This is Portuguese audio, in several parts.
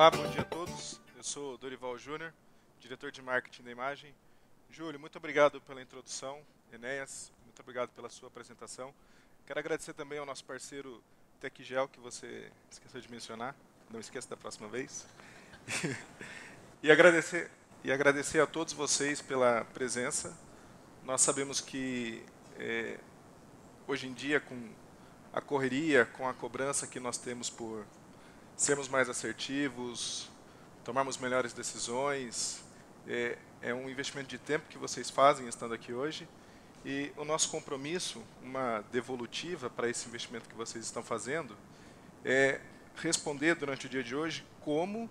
Olá, bom dia a todos. Eu sou Dorival Júnior, diretor de marketing da imagem. Júlio, muito obrigado pela introdução. Enéas, muito obrigado pela sua apresentação. Quero agradecer também ao nosso parceiro TechGel, que você esqueceu de mencionar. Não esqueça da próxima vez. e, agradecer, e agradecer a todos vocês pela presença. Nós sabemos que é, hoje em dia, com a correria, com a cobrança que nós temos por sermos mais assertivos, tomarmos melhores decisões. É, é um investimento de tempo que vocês fazem estando aqui hoje. E o nosso compromisso, uma devolutiva para esse investimento que vocês estão fazendo, é responder durante o dia de hoje como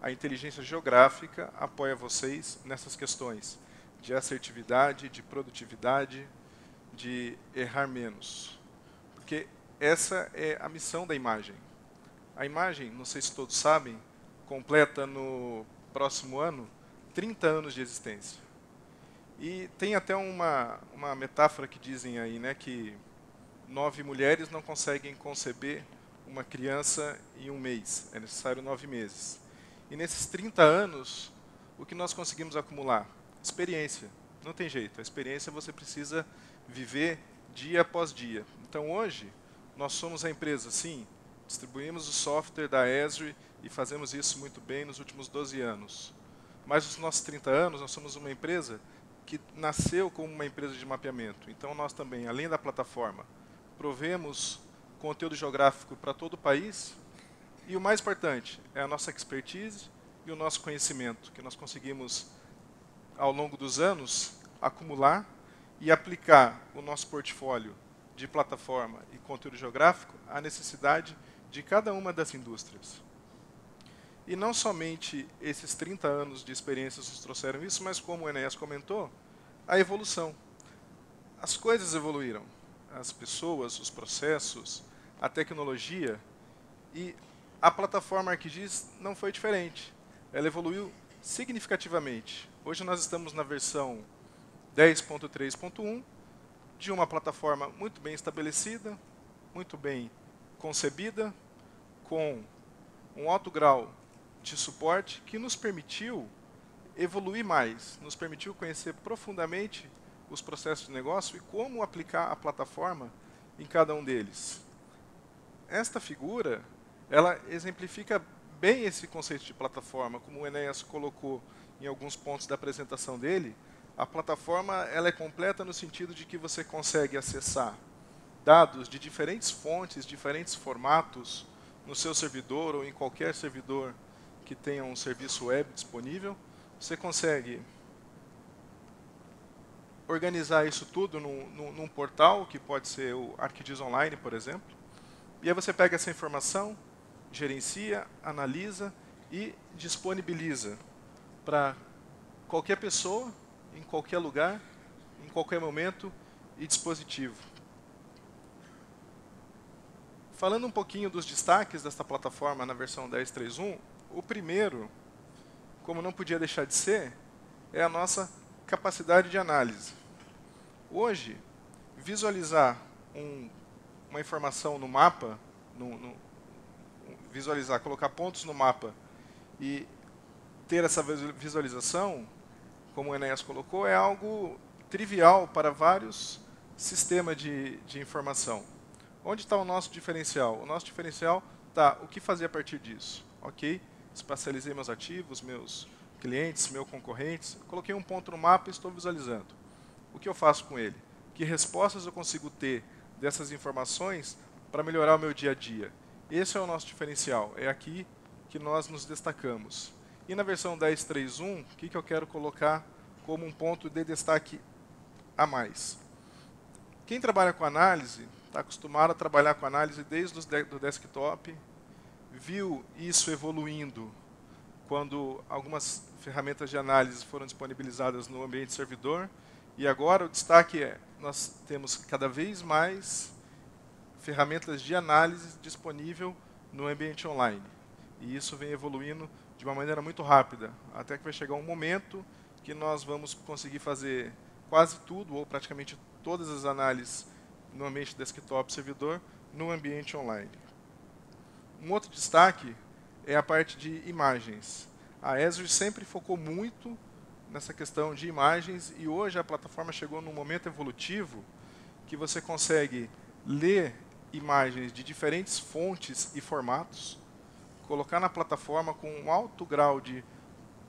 a inteligência geográfica apoia vocês nessas questões de assertividade, de produtividade, de errar menos. Porque essa é a missão da imagem. A imagem, não sei se todos sabem, completa no próximo ano 30 anos de existência. E tem até uma, uma metáfora que dizem aí, né, que nove mulheres não conseguem conceber uma criança em um mês, é necessário nove meses. E nesses 30 anos, o que nós conseguimos acumular? Experiência. Não tem jeito, a experiência você precisa viver dia após dia. Então hoje, nós somos a empresa, sim, Distribuímos o software da Esri e fazemos isso muito bem nos últimos 12 anos. Mas nos nossos 30 anos, nós somos uma empresa que nasceu como uma empresa de mapeamento. Então, nós também, além da plataforma, provemos conteúdo geográfico para todo o país. E o mais importante é a nossa expertise e o nosso conhecimento, que nós conseguimos, ao longo dos anos, acumular e aplicar o nosso portfólio de plataforma e conteúdo geográfico à necessidade de cada uma das indústrias. E não somente esses 30 anos de experiência nos trouxeram isso, mas como o Enéas comentou, a evolução. As coisas evoluíram. As pessoas, os processos, a tecnologia e a plataforma ArcGIS não foi diferente. Ela evoluiu significativamente. Hoje nós estamos na versão 10.3.1 de uma plataforma muito bem estabelecida, muito bem concebida, com um alto grau de suporte que nos permitiu evoluir mais, nos permitiu conhecer profundamente os processos de negócio e como aplicar a plataforma em cada um deles. Esta figura, ela exemplifica bem esse conceito de plataforma, como o Enéas colocou em alguns pontos da apresentação dele. A plataforma ela é completa no sentido de que você consegue acessar dados de diferentes fontes, diferentes formatos, no seu servidor ou em qualquer servidor que tenha um serviço web disponível, você consegue organizar isso tudo num, num, num portal, que pode ser o ArcGIS Online, por exemplo, e aí você pega essa informação, gerencia, analisa e disponibiliza para qualquer pessoa, em qualquer lugar, em qualquer momento e dispositivo. Falando um pouquinho dos destaques desta plataforma na versão 10.3.1, o primeiro, como não podia deixar de ser, é a nossa capacidade de análise. Hoje, visualizar um, uma informação no mapa, no, no, visualizar, colocar pontos no mapa e ter essa visualização, como o Enéas colocou, é algo trivial para vários sistemas de, de informação. Onde está o nosso diferencial? O nosso diferencial está o que fazer a partir disso. Ok? Espacializei meus ativos, meus clientes, meus concorrentes. Coloquei um ponto no mapa e estou visualizando. O que eu faço com ele? Que respostas eu consigo ter dessas informações para melhorar o meu dia a dia? Esse é o nosso diferencial. É aqui que nós nos destacamos. E na versão 10.3.1, o que, que eu quero colocar como um ponto de destaque a mais? Quem trabalha com análise está acostumado a trabalhar com análise desde o desktop, viu isso evoluindo quando algumas ferramentas de análise foram disponibilizadas no ambiente servidor, e agora o destaque é, nós temos cada vez mais ferramentas de análise disponível no ambiente online. E isso vem evoluindo de uma maneira muito rápida, até que vai chegar um momento que nós vamos conseguir fazer quase tudo, ou praticamente todas as análises no ambiente desktop servidor, no ambiente online. Um outro destaque é a parte de imagens. A Azure sempre focou muito nessa questão de imagens e hoje a plataforma chegou num momento evolutivo que você consegue ler imagens de diferentes fontes e formatos, colocar na plataforma com um alto grau de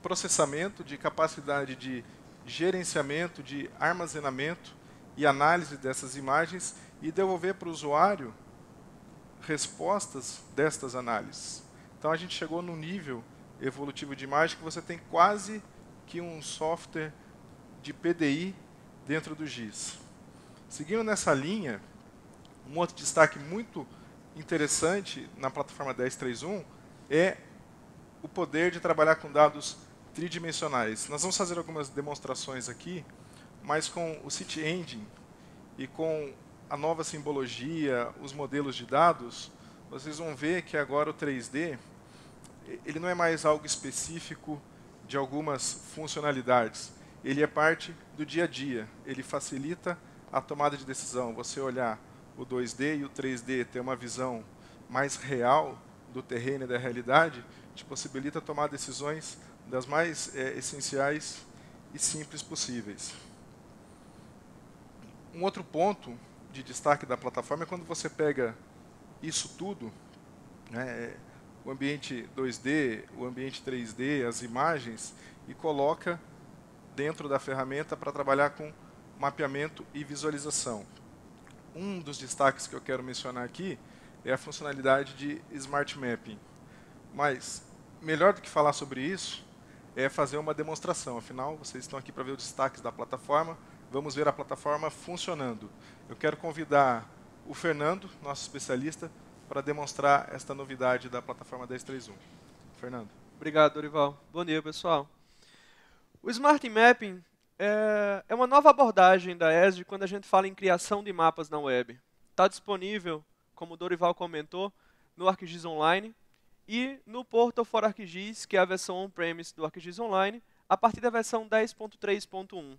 processamento, de capacidade de gerenciamento, de armazenamento e análise dessas imagens e devolver para o usuário respostas destas análises. Então a gente chegou num nível evolutivo de imagem que você tem quase que um software de PDI dentro do GIS. Seguindo nessa linha, um outro destaque muito interessante na plataforma 1031 é o poder de trabalhar com dados tridimensionais. Nós vamos fazer algumas demonstrações aqui mas com o City Engine e com a nova simbologia, os modelos de dados, vocês vão ver que agora o 3D ele não é mais algo específico de algumas funcionalidades. Ele é parte do dia a dia. Ele facilita a tomada de decisão. Você olhar o 2D e o 3D, ter uma visão mais real do terreno e da realidade, te possibilita tomar decisões das mais é, essenciais e simples possíveis. Um outro ponto de destaque da plataforma é quando você pega isso tudo, né, é, o ambiente 2D, o ambiente 3D, as imagens, e coloca dentro da ferramenta para trabalhar com mapeamento e visualização. Um dos destaques que eu quero mencionar aqui é a funcionalidade de Smart Mapping. Mas, melhor do que falar sobre isso, é fazer uma demonstração. Afinal, vocês estão aqui para ver os destaques da plataforma, vamos ver a plataforma funcionando. Eu quero convidar o Fernando, nosso especialista, para demonstrar esta novidade da plataforma 1031. Fernando. Obrigado, Dorival. Bom dia, pessoal. O Smart Mapping é, é uma nova abordagem da ESG quando a gente fala em criação de mapas na web. Está disponível, como o Dorival comentou, no ArcGIS Online e no Portal for ArcGIS, que é a versão on-premise do ArcGIS Online, a partir da versão 10.3.1.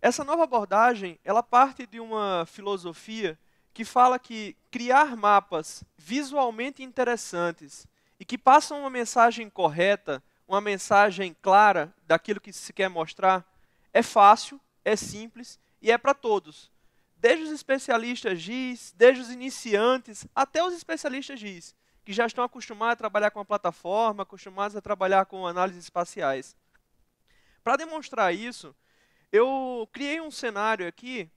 Essa nova abordagem, ela parte de uma filosofia que fala que criar mapas visualmente interessantes e que passam uma mensagem correta, uma mensagem clara daquilo que se quer mostrar, é fácil, é simples e é para todos. Desde os especialistas GIS, desde os iniciantes, até os especialistas GIS, que já estão acostumados a trabalhar com a plataforma, acostumados a trabalhar com análises espaciais. Para demonstrar isso, eu criei um cenário aqui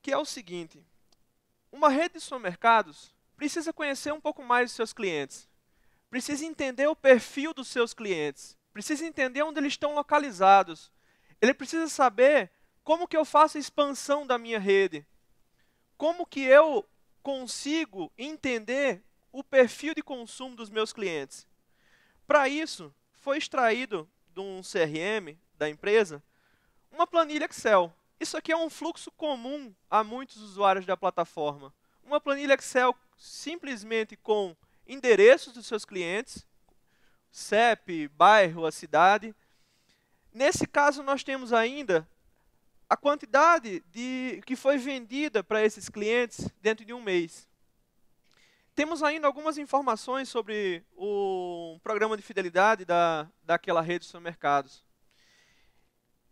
que é o seguinte: uma rede de supermercados precisa conhecer um pouco mais os seus clientes, precisa entender o perfil dos seus clientes, precisa entender onde eles estão localizados. Ele precisa saber como que eu faço a expansão da minha rede, como que eu consigo entender o perfil de consumo dos meus clientes. Para isso, foi extraído de um CRM da empresa uma planilha Excel. Isso aqui é um fluxo comum a muitos usuários da plataforma. Uma planilha Excel simplesmente com endereços dos seus clientes, CEP, bairro, a cidade. Nesse caso, nós temos ainda a quantidade de, que foi vendida para esses clientes dentro de um mês. Temos ainda algumas informações sobre o programa de fidelidade da, daquela rede de supermercados.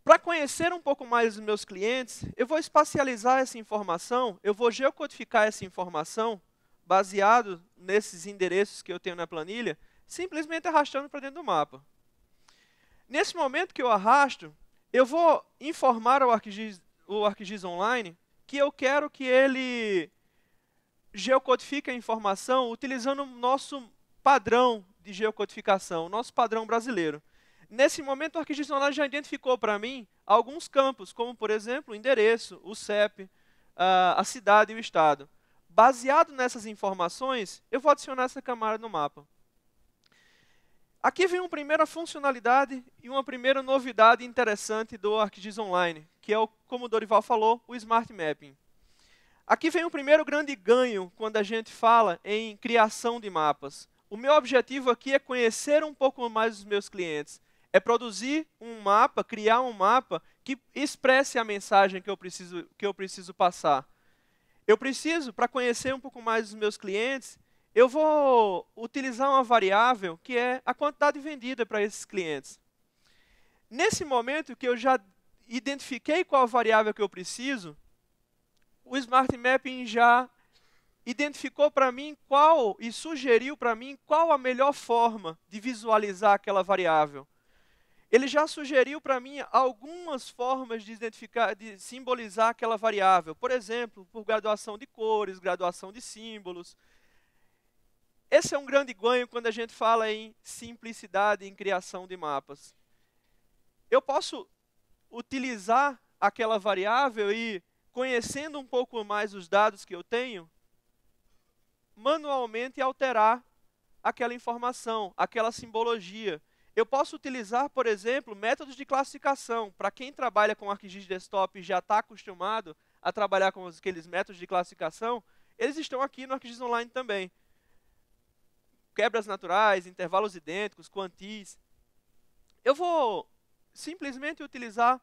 Para conhecer um pouco mais os meus clientes, eu vou espacializar essa informação, eu vou geocodificar essa informação baseado nesses endereços que eu tenho na planilha, simplesmente arrastando para dentro do mapa. Nesse momento que eu arrasto, eu vou informar ao ArcGIS, o ArcGIS Online que eu quero que ele geocodifique a informação utilizando o nosso padrão de geocodificação, o nosso padrão brasileiro. Nesse momento, o online já identificou para mim alguns campos, como, por exemplo, o endereço, o CEP, a cidade e o estado. Baseado nessas informações, eu vou adicionar essa camada no mapa. Aqui vem uma primeira funcionalidade e uma primeira novidade interessante do ArcGIS Online, que é, o, como o Dorival falou, o Smart Mapping. Aqui vem o primeiro grande ganho quando a gente fala em criação de mapas. O meu objetivo aqui é conhecer um pouco mais os meus clientes, é produzir um mapa, criar um mapa que expresse a mensagem que eu preciso, que eu preciso passar. Eu preciso, para conhecer um pouco mais os meus clientes, eu vou utilizar uma variável que é a quantidade vendida para esses clientes. Nesse momento que eu já identifiquei qual variável que eu preciso, o Smart Mapping já identificou para mim qual e sugeriu para mim qual a melhor forma de visualizar aquela variável ele já sugeriu para mim algumas formas de identificar, de simbolizar aquela variável. Por exemplo, por graduação de cores, graduação de símbolos. Esse é um grande ganho quando a gente fala em simplicidade em criação de mapas. Eu posso utilizar aquela variável e, conhecendo um pouco mais os dados que eu tenho, manualmente alterar aquela informação, aquela simbologia. Eu posso utilizar, por exemplo, métodos de classificação. Para quem trabalha com ArcGIS Desktop e já está acostumado a trabalhar com aqueles métodos de classificação, eles estão aqui no ArcGIS Online também. Quebras naturais, intervalos idênticos, quantis. Eu vou simplesmente utilizar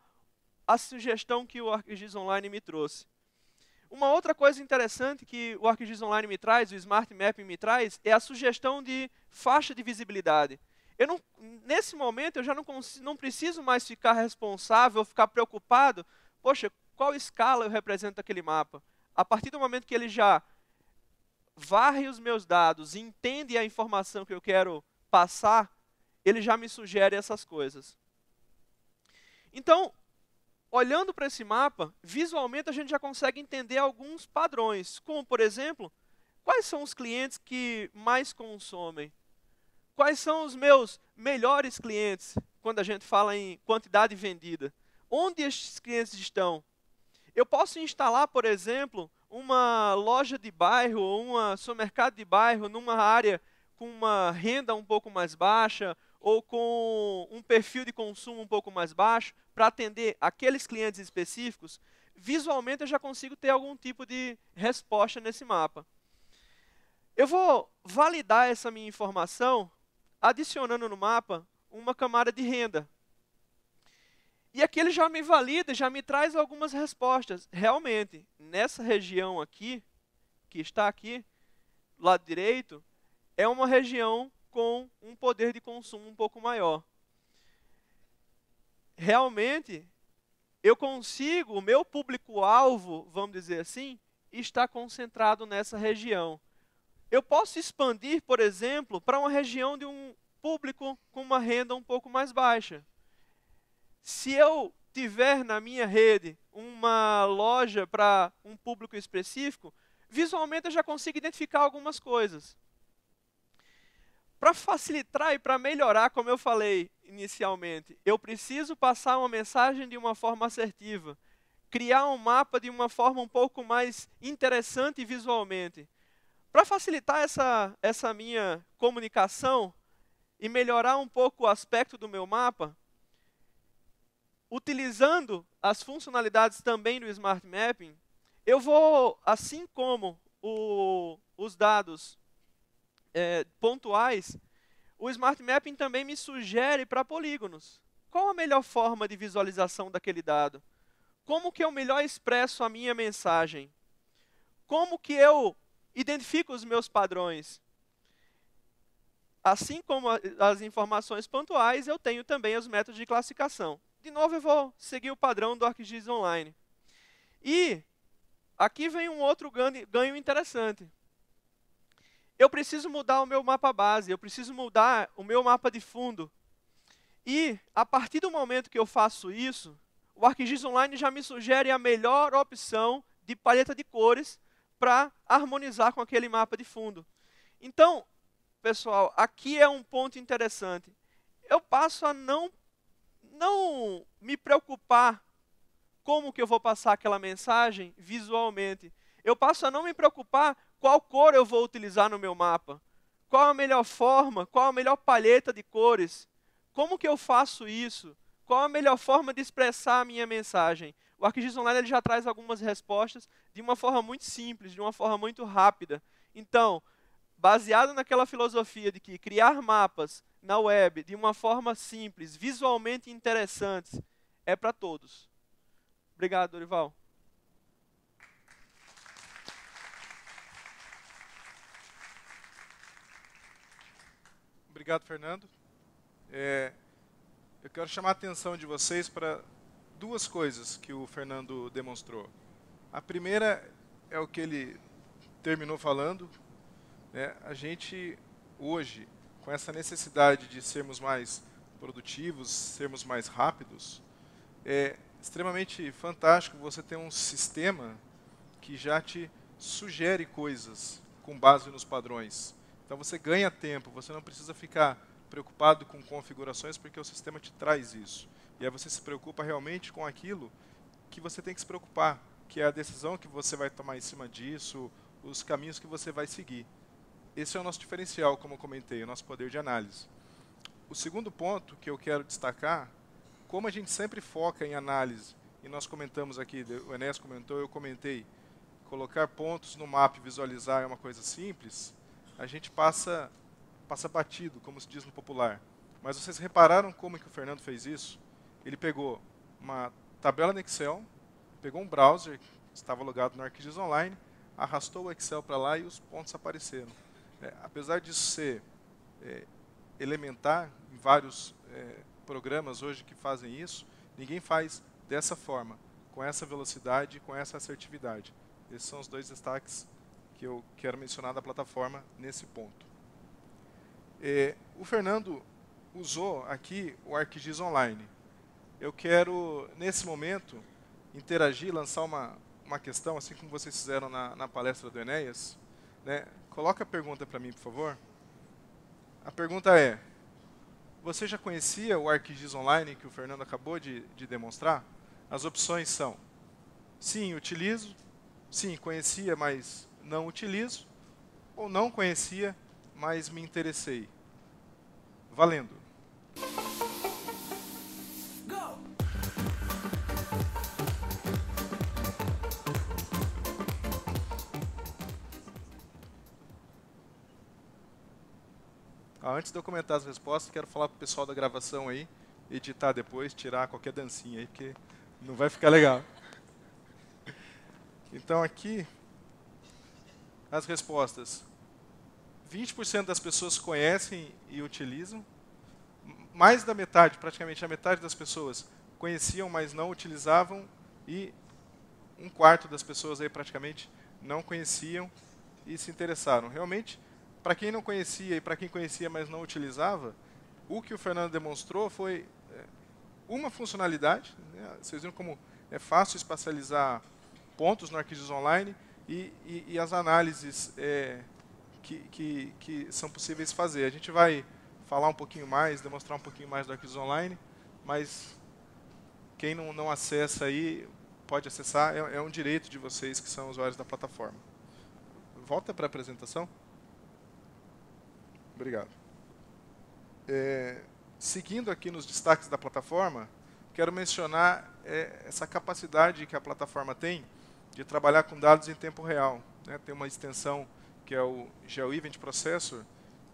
a sugestão que o ArcGIS Online me trouxe. Uma outra coisa interessante que o ArcGIS Online me traz, o Smart Map me traz, é a sugestão de faixa de visibilidade. Eu não, nesse momento eu já não, não preciso mais ficar responsável, ficar preocupado. Poxa, qual escala eu represento aquele mapa? A partir do momento que ele já varre os meus dados, entende a informação que eu quero passar, ele já me sugere essas coisas. Então, olhando para esse mapa, visualmente a gente já consegue entender alguns padrões, como, por exemplo, quais são os clientes que mais consomem Quais são os meus melhores clientes quando a gente fala em quantidade vendida? Onde esses clientes estão? Eu posso instalar, por exemplo, uma loja de bairro ou um supermercado de bairro numa área com uma renda um pouco mais baixa ou com um perfil de consumo um pouco mais baixo para atender aqueles clientes específicos, visualmente eu já consigo ter algum tipo de resposta nesse mapa. Eu vou validar essa minha informação adicionando no mapa uma camada de renda. E aqui ele já me valida, já me traz algumas respostas. Realmente, nessa região aqui, que está aqui, lado direito, é uma região com um poder de consumo um pouco maior. Realmente, eu consigo, o meu público-alvo, vamos dizer assim, está concentrado nessa região. Eu posso expandir, por exemplo, para uma região de um público com uma renda um pouco mais baixa. Se eu tiver na minha rede uma loja para um público específico, visualmente eu já consigo identificar algumas coisas. Para facilitar e para melhorar, como eu falei inicialmente, eu preciso passar uma mensagem de uma forma assertiva, criar um mapa de uma forma um pouco mais interessante visualmente. Para facilitar essa, essa minha comunicação e melhorar um pouco o aspecto do meu mapa, utilizando as funcionalidades também do Smart Mapping, eu vou, assim como o, os dados é, pontuais, o Smart Mapping também me sugere para polígonos. Qual a melhor forma de visualização daquele dado? Como que eu melhor expresso a minha mensagem? Como que eu identifico os meus padrões. Assim como as informações pontuais, eu tenho também os métodos de classificação. De novo, eu vou seguir o padrão do ArcGIS Online. E aqui vem um outro ganho interessante. Eu preciso mudar o meu mapa base, eu preciso mudar o meu mapa de fundo. E, a partir do momento que eu faço isso, o ArcGIS Online já me sugere a melhor opção de paleta de cores para harmonizar com aquele mapa de fundo. Então, pessoal, aqui é um ponto interessante. Eu passo a não não me preocupar como que eu vou passar aquela mensagem visualmente. Eu passo a não me preocupar qual cor eu vou utilizar no meu mapa. Qual a melhor forma, qual a melhor palheta de cores? Como que eu faço isso? Qual a melhor forma de expressar a minha mensagem? o ArcGIS Online ele já traz algumas respostas de uma forma muito simples, de uma forma muito rápida. Então, baseado naquela filosofia de que criar mapas na web de uma forma simples, visualmente interessante, é para todos. Obrigado, Dorival. Obrigado, Fernando. É, eu quero chamar a atenção de vocês para duas coisas que o Fernando demonstrou. A primeira é o que ele terminou falando. Né? A gente, hoje, com essa necessidade de sermos mais produtivos, sermos mais rápidos, é extremamente fantástico você ter um sistema que já te sugere coisas com base nos padrões. Então você ganha tempo, você não precisa ficar preocupado com configurações porque o sistema te traz isso. E aí você se preocupa realmente com aquilo que você tem que se preocupar, que é a decisão que você vai tomar em cima disso, os caminhos que você vai seguir. Esse é o nosso diferencial, como eu comentei, o nosso poder de análise. O segundo ponto que eu quero destacar, como a gente sempre foca em análise, e nós comentamos aqui, o Enes comentou, eu comentei, colocar pontos no mapa e visualizar é uma coisa simples, a gente passa passa batido, como se diz no popular. Mas vocês repararam como que o Fernando fez isso? ele pegou uma tabela no Excel, pegou um browser que estava logado no ArcGIS Online, arrastou o Excel para lá e os pontos apareceram. É, apesar disso ser é, elementar, em vários é, programas hoje que fazem isso, ninguém faz dessa forma, com essa velocidade e com essa assertividade. Esses são os dois destaques que eu quero mencionar da plataforma nesse ponto. É, o Fernando usou aqui o ArcGIS Online eu quero, nesse momento, interagir, lançar uma, uma questão, assim como vocês fizeram na, na palestra do Enéas. Né? Coloca a pergunta para mim, por favor. A pergunta é, você já conhecia o ArcGIS Online que o Fernando acabou de, de demonstrar? As opções são, sim, utilizo, sim, conhecia, mas não utilizo, ou não conhecia, mas me interessei. Valendo! Ah, antes de eu comentar as respostas, quero falar pro pessoal da gravação aí, editar depois, tirar qualquer dancinha aí, porque não vai ficar legal. Então aqui, as respostas. 20% das pessoas conhecem e utilizam. Mais da metade, praticamente a metade das pessoas conheciam, mas não utilizavam. E um quarto das pessoas aí praticamente não conheciam e se interessaram. Realmente, para quem não conhecia e para quem conhecia, mas não utilizava, o que o Fernando demonstrou foi é, uma funcionalidade. Né? Vocês viram como é fácil espacializar pontos no ArcGIS Online e, e, e as análises é, que, que, que, são possíveis fazer. A gente vai falar um pouquinho mais, demonstrar um pouquinho mais do ArcGIS Online, mas quem não, não acessa aí, pode acessar, é, é um direito de vocês que são usuários da plataforma. Volta para a apresentação. Obrigado. É, seguindo aqui nos destaques da plataforma, quero mencionar é, essa capacidade que a plataforma tem de trabalhar com dados em tempo real. Né? Tem uma extensão que é o GeoEvent Processor,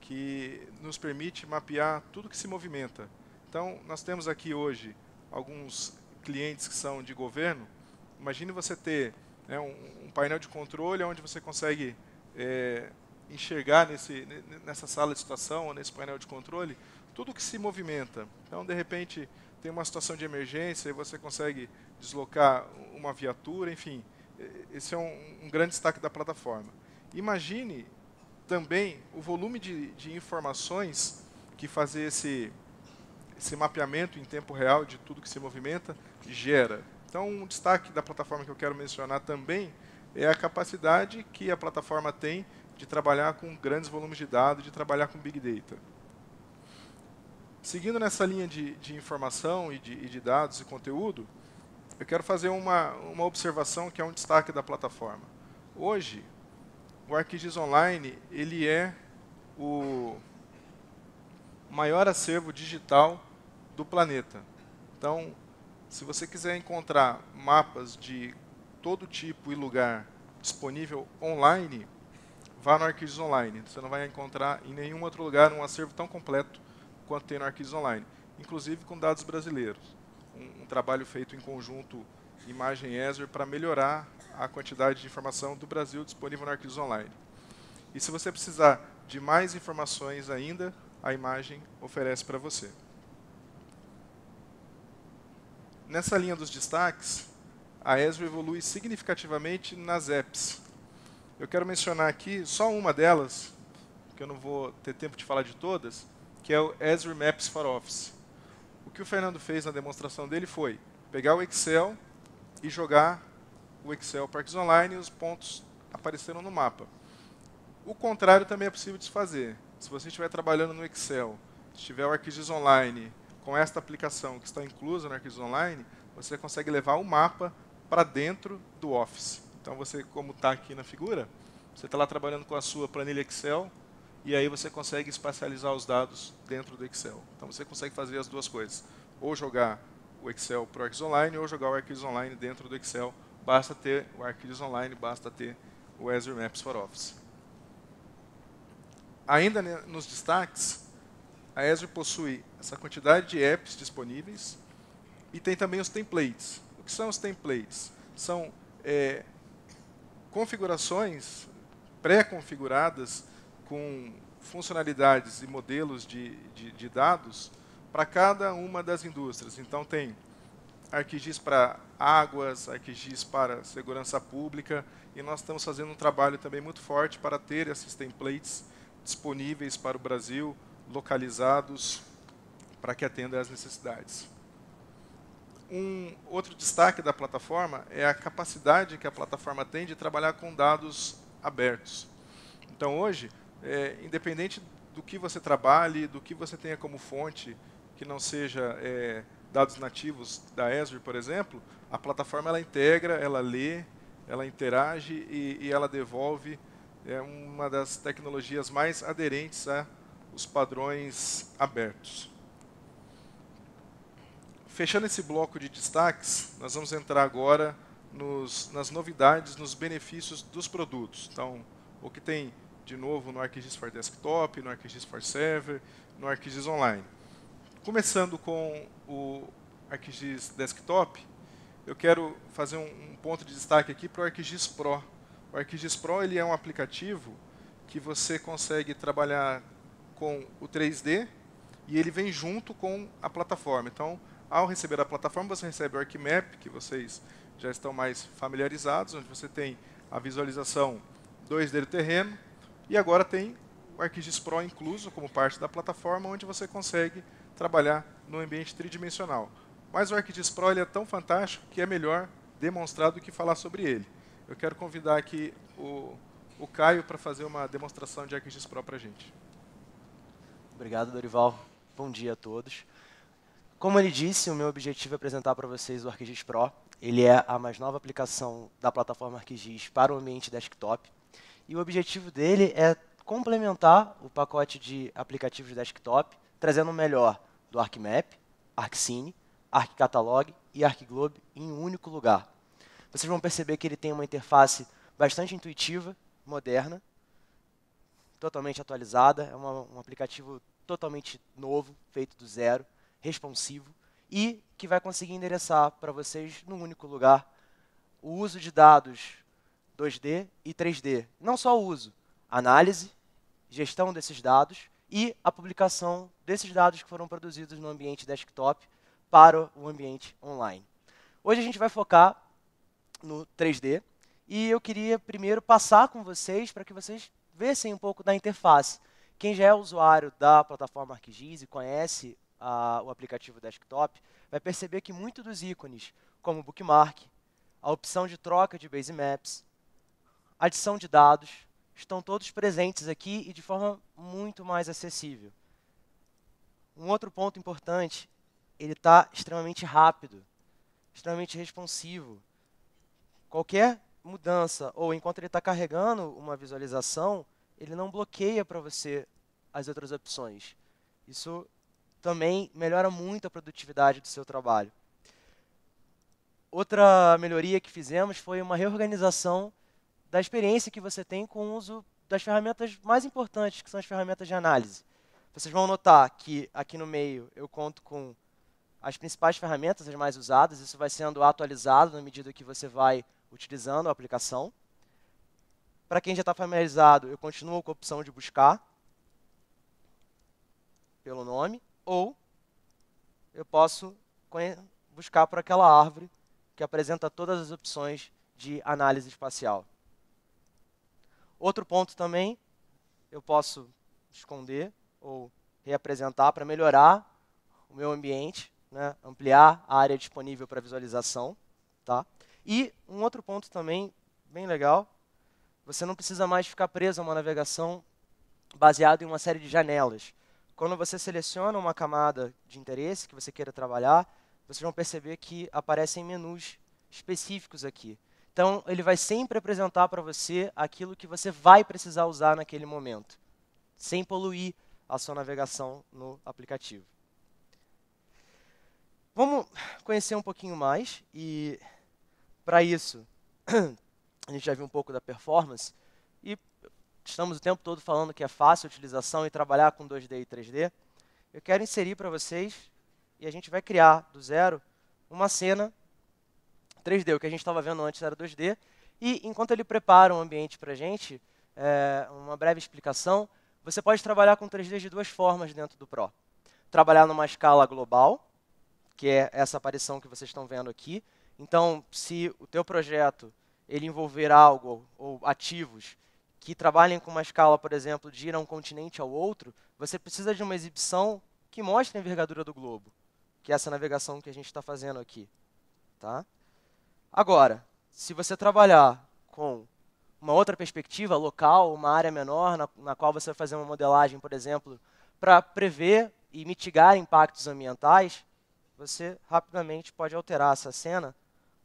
que nos permite mapear tudo que se movimenta. Então, nós temos aqui hoje alguns clientes que são de governo. Imagine você ter né, um, um, painel de controle onde você consegue é, enxergar nesse, nessa sala de situação, ou nesse painel de controle, tudo que se movimenta. Então, de repente, tem uma situação de emergência e você consegue deslocar uma viatura, enfim. Esse é um, um grande destaque da plataforma. Imagine também o volume de, de informações que fazer esse, esse mapeamento em tempo real de tudo que se movimenta gera. Então, um destaque da plataforma que eu quero mencionar também é a capacidade que a plataforma tem de trabalhar com grandes volumes de dados, de trabalhar com Big Data. Seguindo nessa linha de, de informação e de, e de dados e conteúdo, eu quero fazer uma, uma observação que é um destaque da plataforma. Hoje, o ArcGIS Online ele é o maior acervo digital do planeta. Então, se você quiser encontrar mapas de todo tipo e lugar disponível online, vá no Arquivos Online. Você não vai encontrar em nenhum outro lugar um acervo tão completo quanto tem no Arquivos Online, inclusive com dados brasileiros. Um, um trabalho feito em conjunto Imagem Azure para melhorar a quantidade de informação do Brasil disponível no Arquivos Online. E se você precisar de mais informações ainda, a imagem oferece para você. Nessa linha dos destaques, a Esri evolui significativamente nas apps, eu quero mencionar aqui só uma delas, que eu não vou ter tempo de falar de todas, que é o Azure Maps for Office. O que o Fernando fez na demonstração dele foi pegar o Excel e jogar o Excel para Arquivos Online e os pontos apareceram no mapa. O contrário também é possível de se fazer. Se você estiver trabalhando no Excel, estiver o Arquivos Online com esta aplicação que está inclusa no Arquivos Online, você consegue levar o mapa para dentro do Office. Então você, como está aqui na figura, você está lá trabalhando com a sua planilha Excel e aí você consegue espacializar os dados dentro do Excel. Então você consegue fazer as duas coisas, ou jogar o Excel para o Arquivos Online ou jogar o Arquivos Online dentro do Excel. Basta ter o Arquivos Online, basta ter o Azure Maps for Office. Ainda nos destaques, a Azure possui essa quantidade de apps disponíveis e tem também os templates. O que são os templates? São é, configurações pré-configuradas com funcionalidades e modelos de, de, de dados para cada uma das indústrias. Então, tem ArcGIS para águas, ArcGIS para segurança pública, e nós estamos fazendo um trabalho também muito forte para ter esses templates disponíveis para o Brasil, localizados, para que atenda às necessidades. Um outro destaque da plataforma é a capacidade que a plataforma tem de trabalhar com dados abertos. Então, hoje, é, independente do que você trabalhe, do que você tenha como fonte, que não seja é, dados nativos da Azure, por exemplo, a plataforma ela integra, ela lê, ela interage e, e ela devolve é uma das tecnologias mais aderentes aos padrões abertos. Fechando esse bloco de destaques, nós vamos entrar agora nos, nas novidades, nos benefícios dos produtos. Então, o que tem de novo no ArcGIS for Desktop, no ArcGIS for Server, no ArcGIS Online. Começando com o ArcGIS Desktop, eu quero fazer um, um ponto de destaque aqui para o ArcGIS Pro. O ArcGIS Pro ele é um aplicativo que você consegue trabalhar com o 3D e ele vem junto com a plataforma. Então, ao receber a plataforma, você recebe o ArcMap, que vocês já estão mais familiarizados, onde você tem a visualização 2D do terreno, e agora tem o ArcGIS Pro incluso como parte da plataforma, onde você consegue trabalhar no ambiente tridimensional. Mas o ArcGIS Pro ele é tão fantástico que é melhor demonstrar do que falar sobre ele. Eu quero convidar aqui o, o Caio para fazer uma demonstração de ArcGIS Pro para a gente. Obrigado, Dorival. Bom dia a todos. Como ele disse, o meu objetivo é apresentar para vocês o ArcGIS Pro. Ele é a mais nova aplicação da plataforma ArcGIS para o ambiente desktop. E o objetivo dele é complementar o pacote de aplicativos desktop, trazendo o melhor do ArcMap, ArcCine, ArcCatalog e ArcGlobe em um único lugar. Vocês vão perceber que ele tem uma interface bastante intuitiva, moderna, totalmente atualizada, é uma, um aplicativo totalmente novo, feito do zero responsivo e que vai conseguir endereçar para vocês, num único lugar, o uso de dados 2D e 3D. Não só o uso, análise, gestão desses dados e a publicação desses dados que foram produzidos no ambiente desktop para o ambiente online. Hoje a gente vai focar no 3D e eu queria primeiro passar com vocês para que vocês vissem um pouco da interface. Quem já é usuário da plataforma ArcGIS e conhece o aplicativo desktop, vai perceber que muitos dos ícones, como o bookmark, a opção de troca de base maps, adição de dados, estão todos presentes aqui e de forma muito mais acessível. Um outro ponto importante, ele está extremamente rápido, extremamente responsivo. Qualquer mudança, ou enquanto ele está carregando uma visualização, ele não bloqueia para você as outras opções. Isso também melhora muito a produtividade do seu trabalho. Outra melhoria que fizemos foi uma reorganização da experiência que você tem com o uso das ferramentas mais importantes, que são as ferramentas de análise. Vocês vão notar que aqui no meio eu conto com as principais ferramentas, as mais usadas, isso vai sendo atualizado na medida que você vai utilizando a aplicação. Para quem já está familiarizado, eu continuo com a opção de buscar pelo nome ou eu posso buscar por aquela árvore que apresenta todas as opções de análise espacial. Outro ponto também, eu posso esconder ou reapresentar para melhorar o meu ambiente, né, ampliar a área disponível para visualização. Tá? E um outro ponto também, bem legal, você não precisa mais ficar preso a uma navegação baseada em uma série de janelas quando você seleciona uma camada de interesse que você queira trabalhar, vocês vão perceber que aparecem menus específicos aqui. Então, ele vai sempre apresentar para você aquilo que você vai precisar usar naquele momento, sem poluir a sua navegação no aplicativo. Vamos conhecer um pouquinho mais e, para isso, a gente já viu um pouco da performance e estamos o tempo todo falando que é fácil a utilização e trabalhar com 2D e 3D, eu quero inserir para vocês, e a gente vai criar do zero, uma cena 3D. O que a gente estava vendo antes era 2D. E enquanto ele prepara um ambiente para a gente, é, uma breve explicação, você pode trabalhar com 3D de duas formas dentro do Pro. Trabalhar numa escala global, que é essa aparição que vocês estão vendo aqui. Então, se o teu projeto ele envolver algo ou ativos que trabalhem com uma escala, por exemplo, de ir a um continente ao outro, você precisa de uma exibição que mostre a envergadura do globo, que é essa navegação que a gente está fazendo aqui. Tá? Agora, se você trabalhar com uma outra perspectiva local, uma área menor, na, na qual você vai fazer uma modelagem, por exemplo, para prever e mitigar impactos ambientais, você rapidamente pode alterar essa cena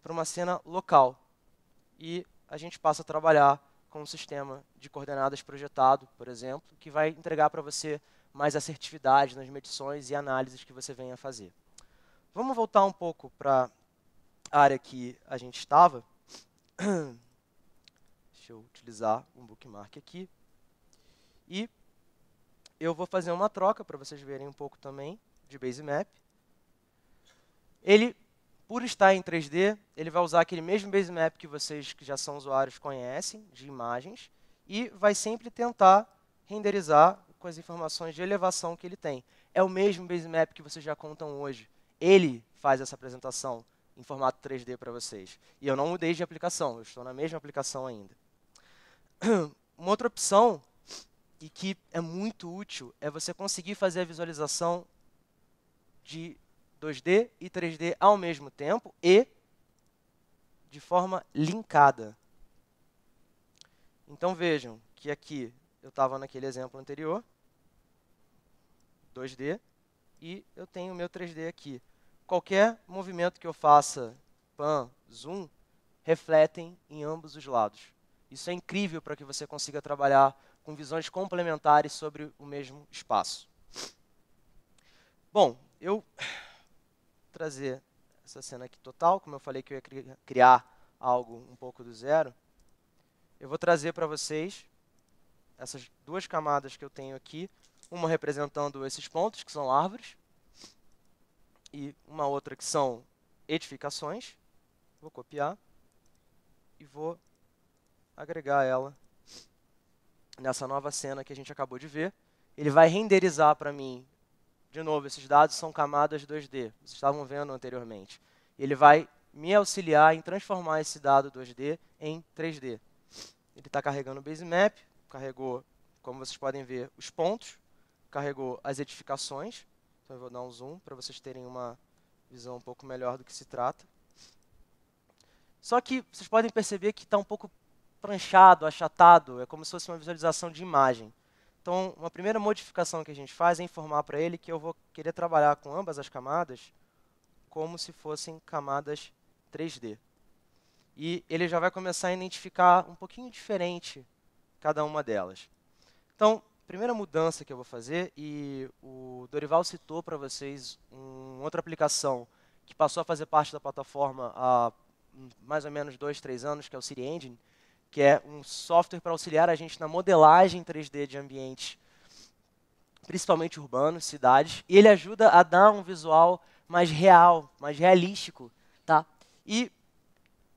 para uma cena local. E a gente passa a trabalhar com um sistema de coordenadas projetado, por exemplo, que vai entregar para você mais assertividade nas medições e análises que você venha fazer. Vamos voltar um pouco para a área que a gente estava. Deixa eu utilizar um bookmark aqui. E eu vou fazer uma troca para vocês verem um pouco também de Base Map. Ele por estar em 3D, ele vai usar aquele mesmo base map que vocês que já são usuários conhecem, de imagens, e vai sempre tentar renderizar com as informações de elevação que ele tem. É o mesmo base map que vocês já contam hoje. Ele faz essa apresentação em formato 3D para vocês. E eu não mudei de aplicação, eu estou na mesma aplicação ainda. Uma outra opção, e que é muito útil, é você conseguir fazer a visualização de 2D e 3D ao mesmo tempo e de forma linkada. Então vejam que aqui eu estava naquele exemplo anterior, 2D, e eu tenho o meu 3D aqui. Qualquer movimento que eu faça, pan, zoom, refletem em ambos os lados. Isso é incrível para que você consiga trabalhar com visões complementares sobre o mesmo espaço. Bom, eu trazer essa cena aqui total, como eu falei que eu ia criar algo um pouco do zero, eu vou trazer para vocês essas duas camadas que eu tenho aqui, uma representando esses pontos, que são árvores, e uma outra que são edificações. Vou copiar e vou agregar ela nessa nova cena que a gente acabou de ver. Ele vai renderizar para mim de novo, esses dados são camadas 2D, vocês estavam vendo anteriormente. Ele vai me auxiliar em transformar esse dado 2D em 3D. Ele está carregando o base map, carregou, como vocês podem ver, os pontos, carregou as edificações. Então eu vou dar um zoom para vocês terem uma visão um pouco melhor do que se trata. Só que vocês podem perceber que está um pouco pranchado, achatado, é como se fosse uma visualização de imagem. Então, uma primeira modificação que a gente faz é informar para ele que eu vou querer trabalhar com ambas as camadas como se fossem camadas 3D. E ele já vai começar a identificar um pouquinho diferente cada uma delas. Então, primeira mudança que eu vou fazer, e o Dorival citou para vocês uma outra aplicação que passou a fazer parte da plataforma há hum, mais ou menos dois, três anos, que é o Siri Engine, que é um software para auxiliar a gente na modelagem 3D de ambientes, principalmente urbanos, cidades, e ele ajuda a dar um visual mais real, mais realístico, tá? E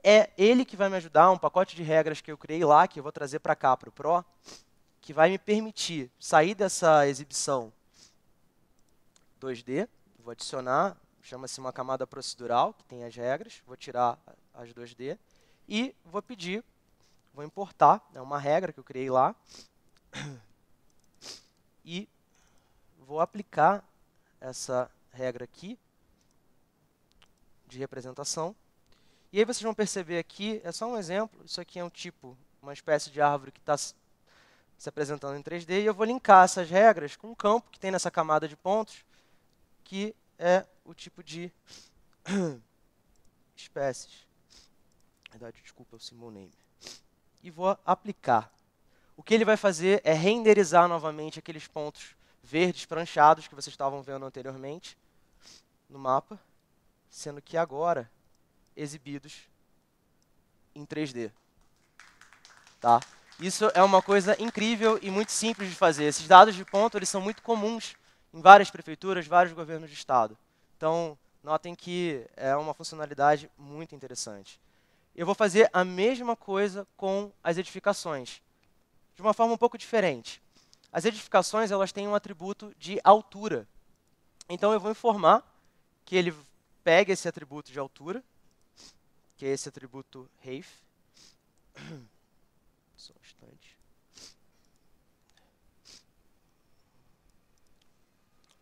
é ele que vai me ajudar, um pacote de regras que eu criei lá, que eu vou trazer para cá, para o Pro, que vai me permitir sair dessa exibição 2D, vou adicionar, chama-se uma camada procedural, que tem as regras, vou tirar as 2D, e vou pedir vou importar, é uma regra que eu criei lá, e vou aplicar essa regra aqui de representação. E aí vocês vão perceber aqui, é só um exemplo, isso aqui é um tipo, uma espécie de árvore que está se apresentando em 3D, e eu vou linkar essas regras com um campo que tem nessa camada de pontos, que é o tipo de espécies. Na verdade, desculpa, eu simonei e vou aplicar. O que ele vai fazer é renderizar novamente aqueles pontos verdes pranchados que vocês estavam vendo anteriormente no mapa, sendo que agora exibidos em 3D. Tá? Isso é uma coisa incrível e muito simples de fazer. Esses dados de ponto eles são muito comuns em várias prefeituras, vários governos de estado. Então, notem que é uma funcionalidade muito interessante eu vou fazer a mesma coisa com as edificações, de uma forma um pouco diferente. As edificações elas têm um atributo de altura. Então eu vou informar que ele pega esse atributo de altura, que é esse atributo height. Só um instante.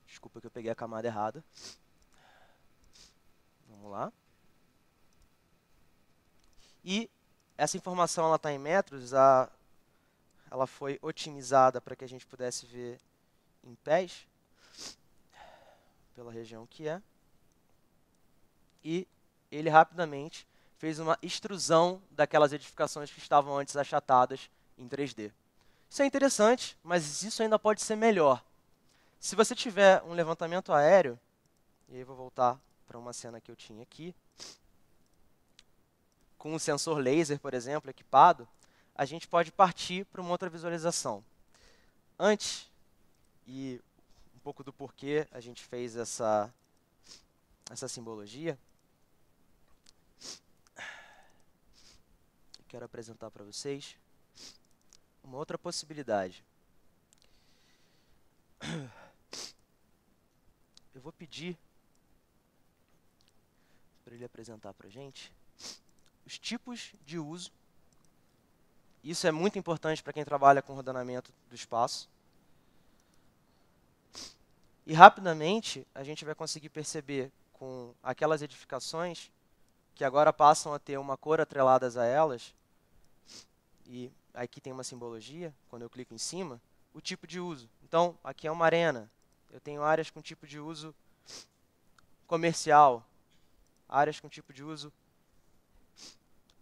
Desculpa que eu peguei a camada errada. Vamos lá. E essa informação ela está em metros, a, ela foi otimizada para que a gente pudesse ver em pés, pela região que é. E ele rapidamente fez uma extrusão daquelas edificações que estavam antes achatadas em 3D. Isso é interessante, mas isso ainda pode ser melhor. Se você tiver um levantamento aéreo, e aí vou voltar para uma cena que eu tinha aqui, com um sensor laser, por exemplo, equipado, a gente pode partir para uma outra visualização. Antes, e um pouco do porquê a gente fez essa, essa simbologia, quero apresentar para vocês uma outra possibilidade. Eu vou pedir para ele apresentar para a gente os tipos de uso. Isso é muito importante para quem trabalha com rodanamento do espaço. E rapidamente a gente vai conseguir perceber com aquelas edificações que agora passam a ter uma cor atreladas a elas, e aqui tem uma simbologia, quando eu clico em cima, o tipo de uso. Então, aqui é uma arena, eu tenho áreas com tipo de uso comercial, áreas com tipo de uso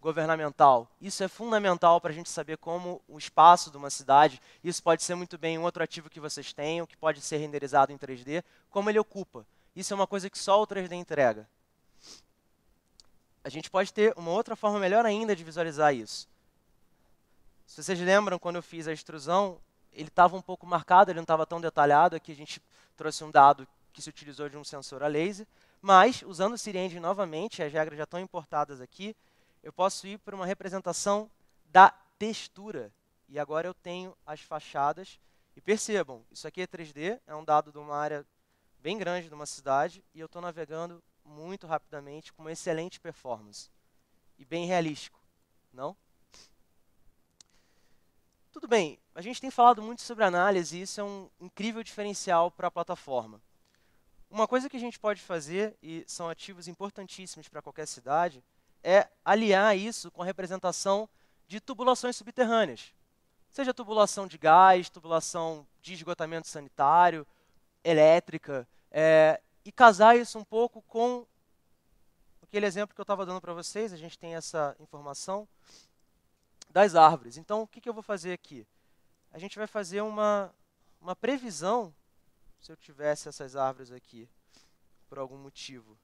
governamental. Isso é fundamental para a gente saber como o espaço de uma cidade, isso pode ser muito bem um outro ativo que vocês tenham, que pode ser renderizado em 3D, como ele ocupa. Isso é uma coisa que só o 3D entrega. A gente pode ter uma outra forma melhor ainda de visualizar isso. Se vocês lembram, quando eu fiz a extrusão, ele estava um pouco marcado, ele não estava tão detalhado, aqui a gente trouxe um dado que se utilizou de um sensor a laser, mas, usando o CityEngine novamente, as regras já estão importadas aqui, eu posso ir para uma representação da textura. E agora eu tenho as fachadas. E percebam, isso aqui é 3D, é um dado de uma área bem grande de uma cidade, e eu estou navegando muito rapidamente, com uma excelente performance. E bem realístico, não? Tudo bem, a gente tem falado muito sobre análise, e isso é um incrível diferencial para a plataforma. Uma coisa que a gente pode fazer, e são ativos importantíssimos para qualquer cidade, é aliar isso com a representação de tubulações subterrâneas. Seja tubulação de gás, tubulação de esgotamento sanitário, elétrica, é, e casar isso um pouco com aquele exemplo que eu estava dando para vocês, a gente tem essa informação das árvores. Então, o que, que eu vou fazer aqui? A gente vai fazer uma, uma previsão, se eu tivesse essas árvores aqui, por algum motivo.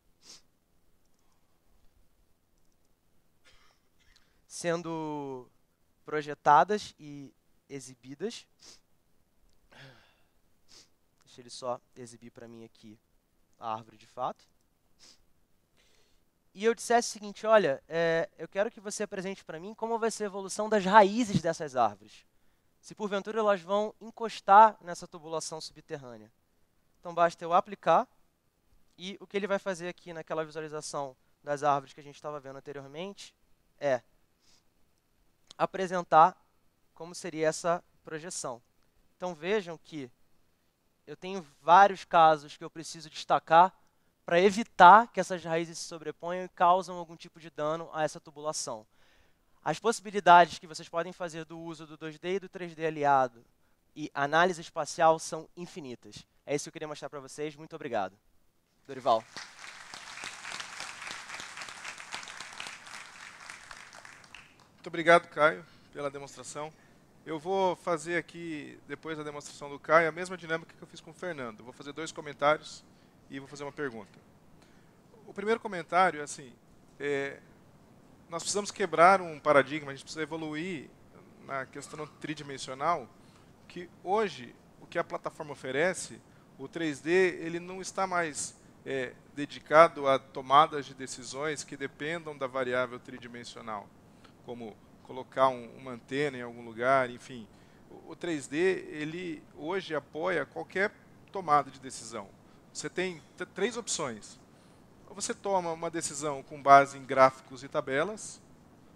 sendo projetadas e exibidas. Deixa ele só exibir para mim aqui a árvore de fato. E eu dissesse o seguinte, olha, é, eu quero que você apresente para mim como vai ser a evolução das raízes dessas árvores. Se porventura elas vão encostar nessa tubulação subterrânea. Então basta eu aplicar e o que ele vai fazer aqui naquela visualização das árvores que a gente estava vendo anteriormente é apresentar como seria essa projeção. Então vejam que eu tenho vários casos que eu preciso destacar para evitar que essas raízes se sobreponham e causam algum tipo de dano a essa tubulação. As possibilidades que vocês podem fazer do uso do 2D e do 3D aliado e análise espacial são infinitas. É isso que eu queria mostrar para vocês. Muito obrigado. Dorival. Muito obrigado, Caio, pela demonstração. Eu vou fazer aqui, depois da demonstração do Caio, a mesma dinâmica que eu fiz com o Fernando. vou fazer dois comentários e vou fazer uma pergunta. O primeiro comentário é assim, é, nós precisamos quebrar um paradigma, a gente precisa evoluir na questão tridimensional, que hoje o que a plataforma oferece, o 3D, ele não está mais é, dedicado a tomadas de decisões que dependam da variável tridimensional como colocar um, uma antena em algum lugar, enfim. O, o 3D, ele hoje apoia qualquer tomada de decisão. Você tem três opções. Ou você toma uma decisão com base em gráficos e tabelas,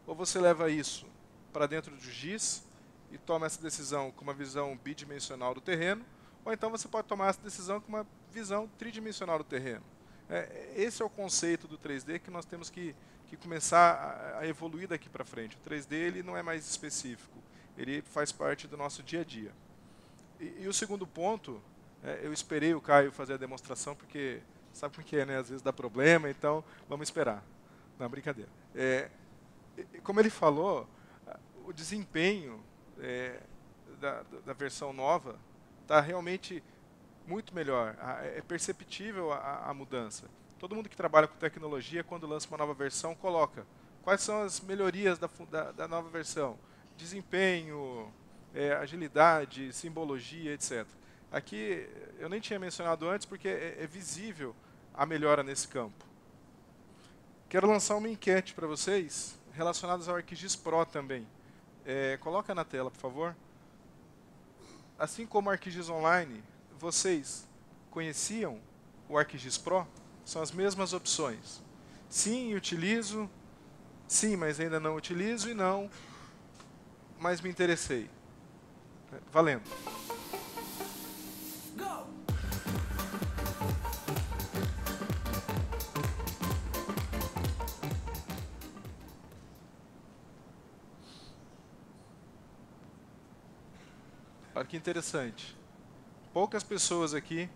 ou você leva isso para dentro do GIS e toma essa decisão com uma visão bidimensional do terreno, ou então você pode tomar essa decisão com uma visão tridimensional do terreno. É, esse é o conceito do 3D que nós temos que, que começar a evoluir daqui para frente. O 3D ele não é mais específico, ele faz parte do nosso dia a dia. E, e o segundo ponto, é, eu esperei o Caio fazer a demonstração porque sabe por que é, né? Às vezes dá problema, então vamos esperar. Não, brincadeira. É, como ele falou, o desempenho é, da, da, versão nova está realmente muito melhor. É perceptível a, a mudança. Todo mundo que trabalha com tecnologia, quando lança uma nova versão, coloca quais são as melhorias da, da, da nova versão. Desempenho, é, agilidade, simbologia, etc. Aqui, eu nem tinha mencionado antes, porque é, é visível a melhora nesse campo. Quero lançar uma enquete para vocês, relacionadas ao ArcGIS Pro também. É, coloca na tela, por favor. Assim como o ArcGIS Online, vocês conheciam o ArcGIS Pro? São as mesmas opções. Sim, utilizo. Sim, mas ainda não utilizo. E não, mas me interessei. Valendo. Olha que interessante. Poucas pessoas aqui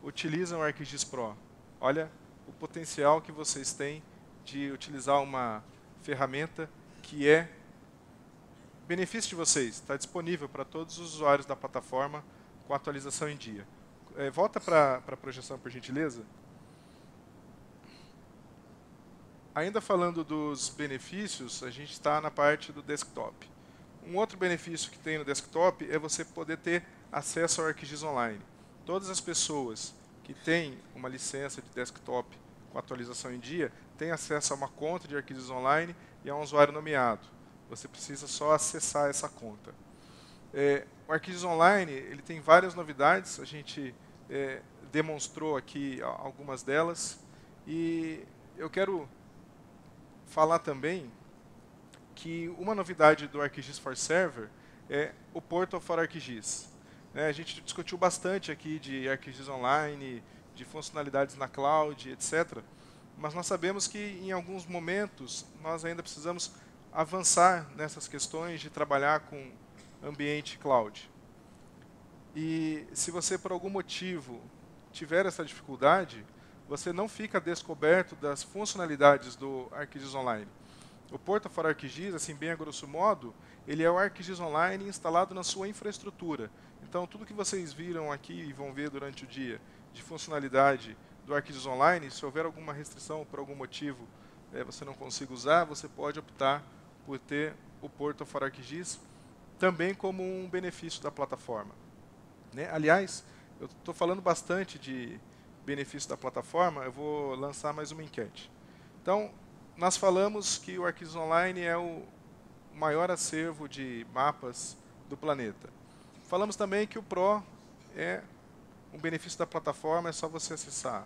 utilizam o ArcGIS Pro. Olha o potencial que vocês têm de utilizar uma ferramenta que é benefício de vocês, está disponível para todos os usuários da plataforma com atualização em dia. É, volta para a projeção, por gentileza. Ainda falando dos benefícios, a gente está na parte do desktop. Um outro benefício que tem no desktop é você poder ter acesso ao ArcGIS Online. Todas as pessoas que tem uma licença de desktop com atualização em dia, tem acesso a uma conta de arquivos online e a um usuário nomeado. Você precisa só acessar essa conta. É, o Arquivos Online ele tem várias novidades, a gente é, demonstrou aqui algumas delas. E eu quero falar também que uma novidade do ArcGIS for Server é o Portal for ArcGIS. Né? A gente discutiu bastante aqui de arquivos online, de funcionalidades na cloud, etc. Mas nós sabemos que em alguns momentos nós ainda precisamos avançar nessas questões de trabalhar com ambiente cloud. E se você por algum motivo tiver essa dificuldade, você não fica descoberto das funcionalidades do ArcGIS Online. O porta for ArcGIS, assim bem a grosso modo, ele é o ArcGIS Online instalado na sua infraestrutura. Então, tudo que vocês viram aqui e vão ver durante o dia de funcionalidade do Arquivos Online, se houver alguma restrição por algum motivo, é, você não consiga usar, você pode optar por ter o Porto for ArcGIS também como um benefício da plataforma. Né? Aliás, eu estou falando bastante de benefício da plataforma, eu vou lançar mais uma enquete. Então, nós falamos que o Arquivos Online é o maior acervo de mapas do planeta. Falamos também que o Pro é um benefício da plataforma, é só você acessar.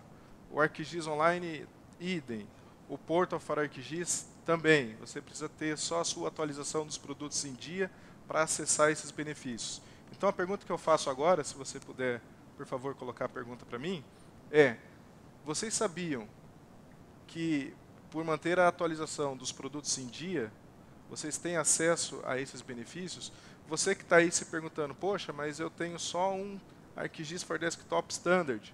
O ArcGIS Online, idem. O Portal para ArcGIS, também. Você precisa ter só a sua atualização dos produtos em dia para acessar esses benefícios. Então, a pergunta que eu faço agora, se você puder, por favor, colocar a pergunta para mim, é, vocês sabiam que, por manter a atualização dos produtos em dia, vocês têm acesso a esses benefícios? você que está aí se perguntando, poxa, mas eu tenho só um ArcGIS for Desktop Standard.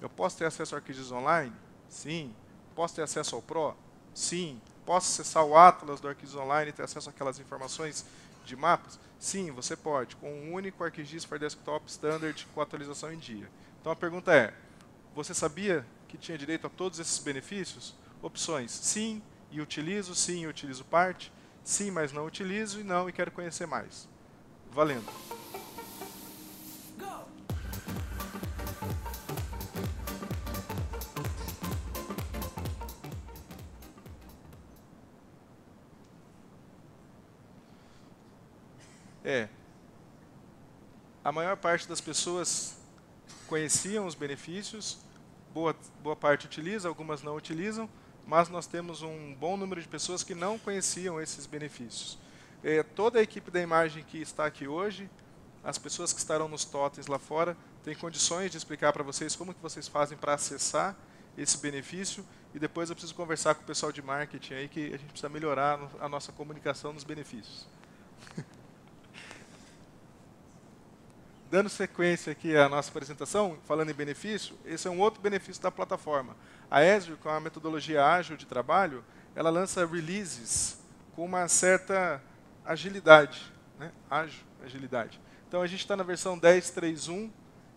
Eu posso ter acesso ao ArcGIS Online? Sim. Posso ter acesso ao Pro? Sim. Posso acessar o Atlas do ArcGIS Online e ter acesso àquelas informações de mapas? Sim, você pode, com um único ArcGIS for Desktop Standard com atualização em dia. Então a pergunta é, você sabia que tinha direito a todos esses benefícios? Opções, sim, e utilizo, sim, e utilizo parte, sim, mas não utilizo, e não, e quero conhecer mais. Valendo. É. A maior parte das pessoas conheciam os benefícios, boa, boa parte utiliza, algumas não utilizam, mas nós temos um bom número de pessoas que não conheciam esses benefícios é, toda a equipe da imagem que está aqui hoje, as pessoas que estarão nos totens lá fora, tem condições de explicar para vocês como que vocês fazem para acessar esse benefício e depois eu preciso conversar com o pessoal de marketing aí que a gente precisa melhorar a nossa comunicação nos benefícios. Dando sequência aqui à nossa apresentação, falando em benefício, esse é um outro benefício da plataforma. A Azure com a metodologia ágil de trabalho, ela lança releases com uma certa agilidade. Né? Ágil, agilidade. Então a gente está na versão 10.3.1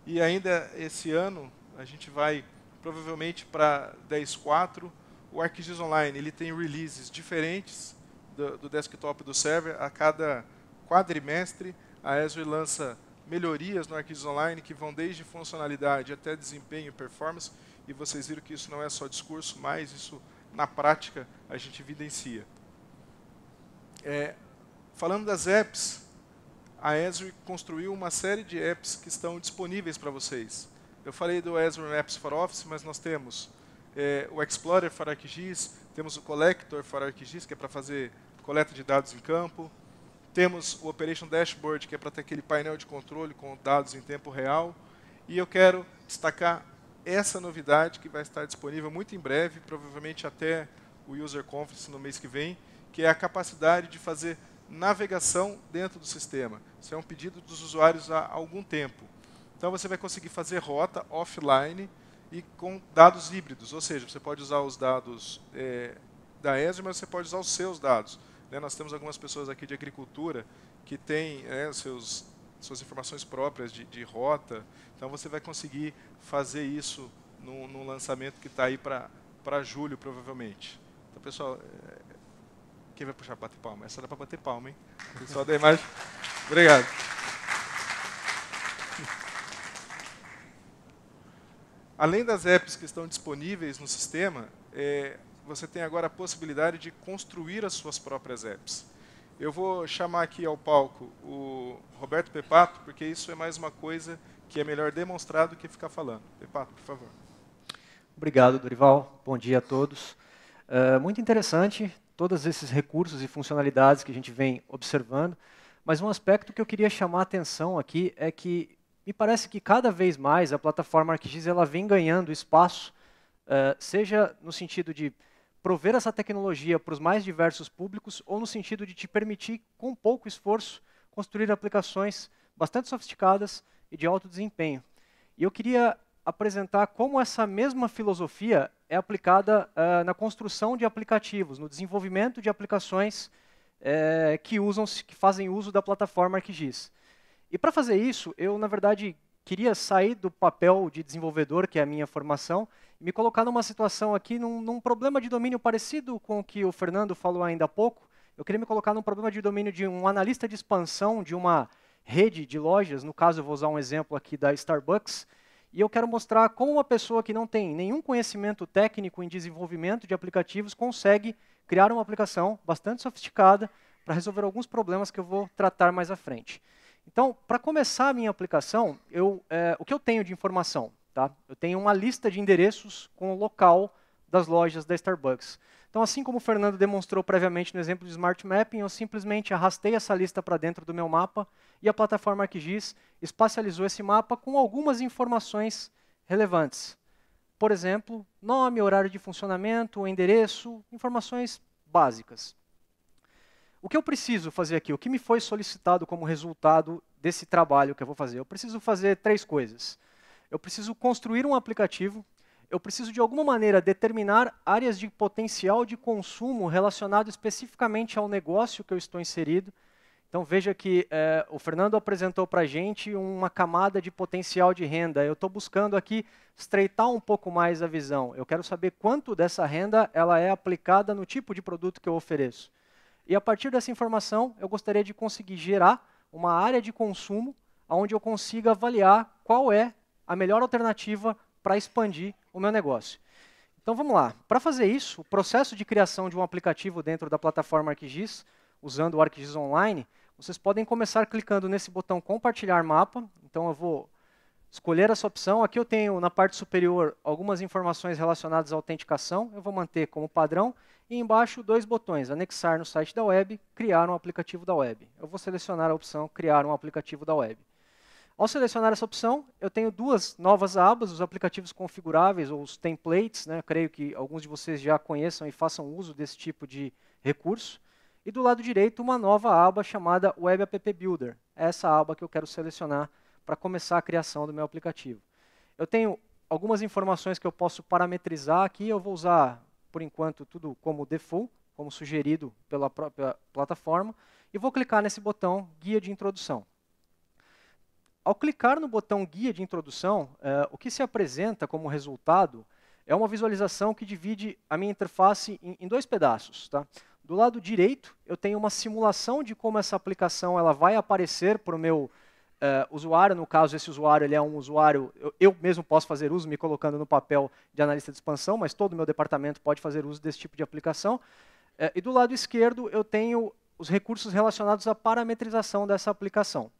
e ainda esse ano a gente vai provavelmente para 10.4. O ArcGIS Online ele tem releases diferentes do, do desktop do server a cada quadrimestre. A Esri lança melhorias no ArcGIS Online que vão desde funcionalidade até desempenho e performance. E vocês viram que isso não é só discurso, mas isso na prática a gente evidencia. É, Falando das apps, a Esri construiu uma série de apps que estão disponíveis para vocês. Eu falei do Esri Apps for Office, mas nós temos é, o Explorer for ArcGIS, temos o Collector for ArcGIS, que é para fazer coleta de dados em campo, temos o Operation Dashboard, que é para ter aquele painel de controle com dados em tempo real, e eu quero destacar essa novidade que vai estar disponível muito em breve, provavelmente até o User Conference no mês que vem, que é a capacidade de fazer navegação dentro do sistema. Isso é um pedido dos usuários há algum tempo. Então você vai conseguir fazer rota offline e com dados híbridos, ou seja, você pode usar os dados é, da ESO, mas você pode usar os seus dados. Né? Nós temos algumas pessoas aqui de agricultura que têm né, seus, suas informações próprias de, de, rota, então você vai conseguir fazer isso num, num lançamento que está aí para julho, provavelmente. Então, pessoal, eh, quem vai puxar bater palma? Essa dá para bater palma, hein? Pessoal da imagem. Obrigado. Além das apps que estão disponíveis no sistema, é, você tem agora a possibilidade de construir as suas próprias apps. Eu vou chamar aqui ao palco o Roberto Pepato, porque isso é mais uma coisa que é melhor demonstrar do que ficar falando. Pepato, por favor. Obrigado, Dorival. Bom dia a todos. Uh, muito interessante todos esses recursos e funcionalidades que a gente vem observando. Mas um aspecto que eu queria chamar a atenção aqui é que me parece que cada vez mais a plataforma ArcGIS ela vem ganhando espaço, uh, seja no sentido de prover essa tecnologia para os mais diversos públicos ou no sentido de te permitir, com pouco esforço, construir aplicações bastante sofisticadas e de alto desempenho. E eu queria apresentar como essa mesma filosofia é aplicada uh, na construção de aplicativos, no desenvolvimento de aplicações uh, que, usam, que fazem uso da plataforma ArcGIS. E para fazer isso, eu, na verdade, queria sair do papel de desenvolvedor, que é a minha formação, e me colocar numa situação aqui, num, num problema de domínio parecido com o que o Fernando falou ainda há pouco. Eu queria me colocar num problema de domínio de um analista de expansão de uma rede de lojas. No caso, eu vou usar um exemplo aqui da Starbucks, e eu quero mostrar como uma pessoa que não tem nenhum conhecimento técnico em desenvolvimento de aplicativos consegue criar uma aplicação bastante sofisticada para resolver alguns problemas que eu vou tratar mais à frente. Então, para começar a minha aplicação, eu, é, o que eu tenho de informação? Tá? Eu tenho uma lista de endereços com o local das lojas da Starbucks. Então, assim como o Fernando demonstrou previamente no exemplo de Smart Mapping, eu simplesmente arrastei essa lista para dentro do meu mapa e a plataforma ArcGIS espacializou esse mapa com algumas informações relevantes. Por exemplo, nome, horário de funcionamento, endereço, informações básicas. O que eu preciso fazer aqui? O que me foi solicitado como resultado desse trabalho que eu vou fazer? Eu preciso fazer três coisas. Eu preciso construir um aplicativo eu preciso de alguma maneira determinar áreas de potencial de consumo relacionado especificamente ao negócio que eu estou inserido. Então veja que eh, o Fernando apresentou para a gente uma camada de potencial de renda. Eu estou buscando aqui estreitar um pouco mais a visão. Eu quero saber quanto dessa renda ela é aplicada no tipo de produto que eu ofereço. E a partir dessa informação, eu gostaria de conseguir gerar uma área de consumo onde eu consiga avaliar qual é a melhor alternativa para expandir o meu negócio. Então vamos lá. Para fazer isso, o processo de criação de um aplicativo dentro da plataforma ArcGIS, usando o ArcGIS Online, vocês podem começar clicando nesse botão compartilhar mapa. Então eu vou escolher essa opção. Aqui eu tenho na parte superior algumas informações relacionadas à autenticação. Eu vou manter como padrão. E embaixo dois botões, anexar no site da web, criar um aplicativo da web. Eu vou selecionar a opção criar um aplicativo da web. Ao selecionar essa opção, eu tenho duas novas abas, os aplicativos configuráveis ou os templates, né? creio que alguns de vocês já conheçam e façam uso desse tipo de recurso. E do lado direito, uma nova aba chamada Web App Builder. É essa aba que eu quero selecionar para começar a criação do meu aplicativo. Eu tenho algumas informações que eu posso parametrizar aqui, eu vou usar, por enquanto, tudo como default, como sugerido pela própria plataforma, e vou clicar nesse botão Guia de Introdução. Ao clicar no botão Guia de Introdução, eh, o que se apresenta como resultado é uma visualização que divide a minha interface em, em, dois pedaços. Tá? Do lado direito, eu tenho uma simulação de como essa aplicação ela vai aparecer para o meu eh, usuário. No caso, esse usuário ele é um usuário, eu, eu, mesmo posso fazer uso, me colocando no papel de analista de expansão, mas todo o meu departamento pode fazer uso desse tipo de aplicação. Eh, e do lado esquerdo, eu tenho os recursos relacionados à parametrização dessa aplicação.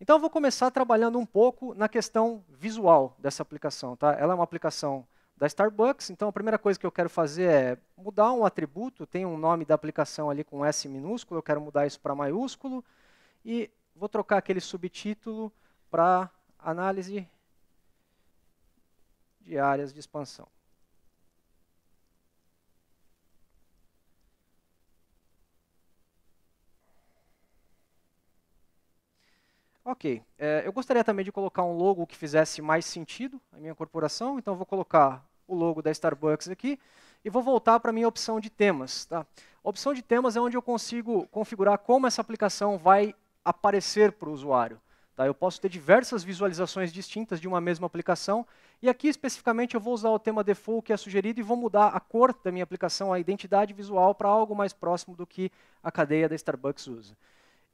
Então eu vou começar trabalhando um pouco na questão visual dessa aplicação. Tá? Ela é uma aplicação da Starbucks, então a primeira coisa que eu quero fazer é mudar um atributo, tem um nome da aplicação ali com S minúsculo, eu quero mudar isso para maiúsculo, e vou trocar aquele subtítulo para análise de áreas de expansão. Ok, é, eu gostaria também de colocar um logo que fizesse mais sentido à minha corporação, então vou colocar o logo da Starbucks aqui e vou voltar para a minha opção de temas. Tá? A opção de temas é onde eu consigo configurar como essa aplicação vai aparecer para o usuário. Tá? Eu posso ter diversas visualizações distintas de uma mesma aplicação e aqui especificamente eu vou usar o tema default que é sugerido e vou mudar a cor da minha aplicação, a identidade visual, para algo mais próximo do que a cadeia da Starbucks usa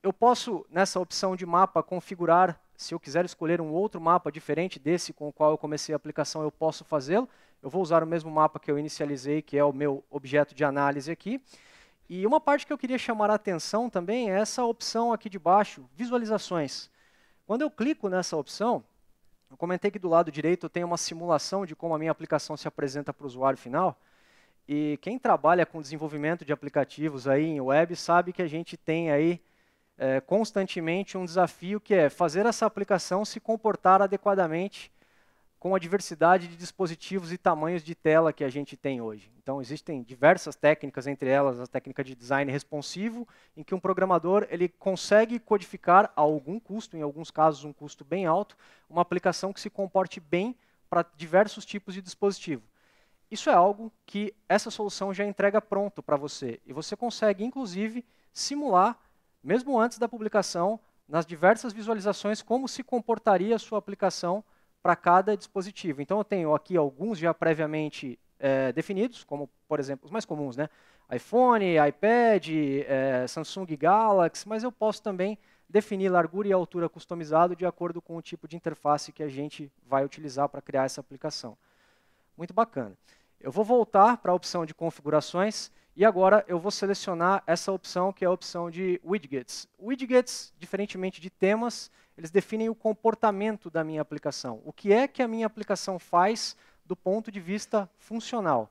eu posso, nessa opção de mapa, configurar, se eu quiser escolher um outro mapa diferente desse com o qual eu comecei a aplicação, eu posso fazê-lo. Eu vou usar o mesmo mapa que eu inicializei, que é o meu objeto de análise aqui. E uma parte que eu queria chamar a atenção também é essa opção aqui de baixo, visualizações. Quando eu clico nessa opção, eu comentei que do lado direito eu tenho uma simulação de como a minha aplicação se apresenta para o usuário final. E quem trabalha com desenvolvimento de aplicativos aí em web sabe que a gente tem aí é, constantemente um desafio que é fazer essa aplicação se comportar adequadamente com a diversidade de dispositivos e tamanhos de tela que a gente tem hoje. Então existem diversas técnicas, entre elas a técnica de design responsivo, em que um programador ele consegue codificar a algum custo, em alguns casos um custo bem alto, uma aplicação que se comporte bem para diversos tipos de dispositivo. Isso é algo que essa solução já entrega pronto para você e você consegue inclusive simular mesmo antes da publicação, nas diversas visualizações, como se comportaria a sua aplicação para cada dispositivo. Então, eu tenho aqui alguns já previamente é, definidos, como, por exemplo, os mais comuns, né? iPhone, iPad, é, Samsung Galaxy, mas eu posso também definir largura e altura customizado de acordo com o tipo de interface que a gente vai utilizar para criar essa aplicação. Muito bacana. Eu vou voltar para a opção de configurações. E agora eu vou selecionar essa opção, que é a opção de widgets. Widgets, diferentemente de temas, eles definem o comportamento da minha aplicação. O que é que a minha aplicação faz do ponto de vista funcional.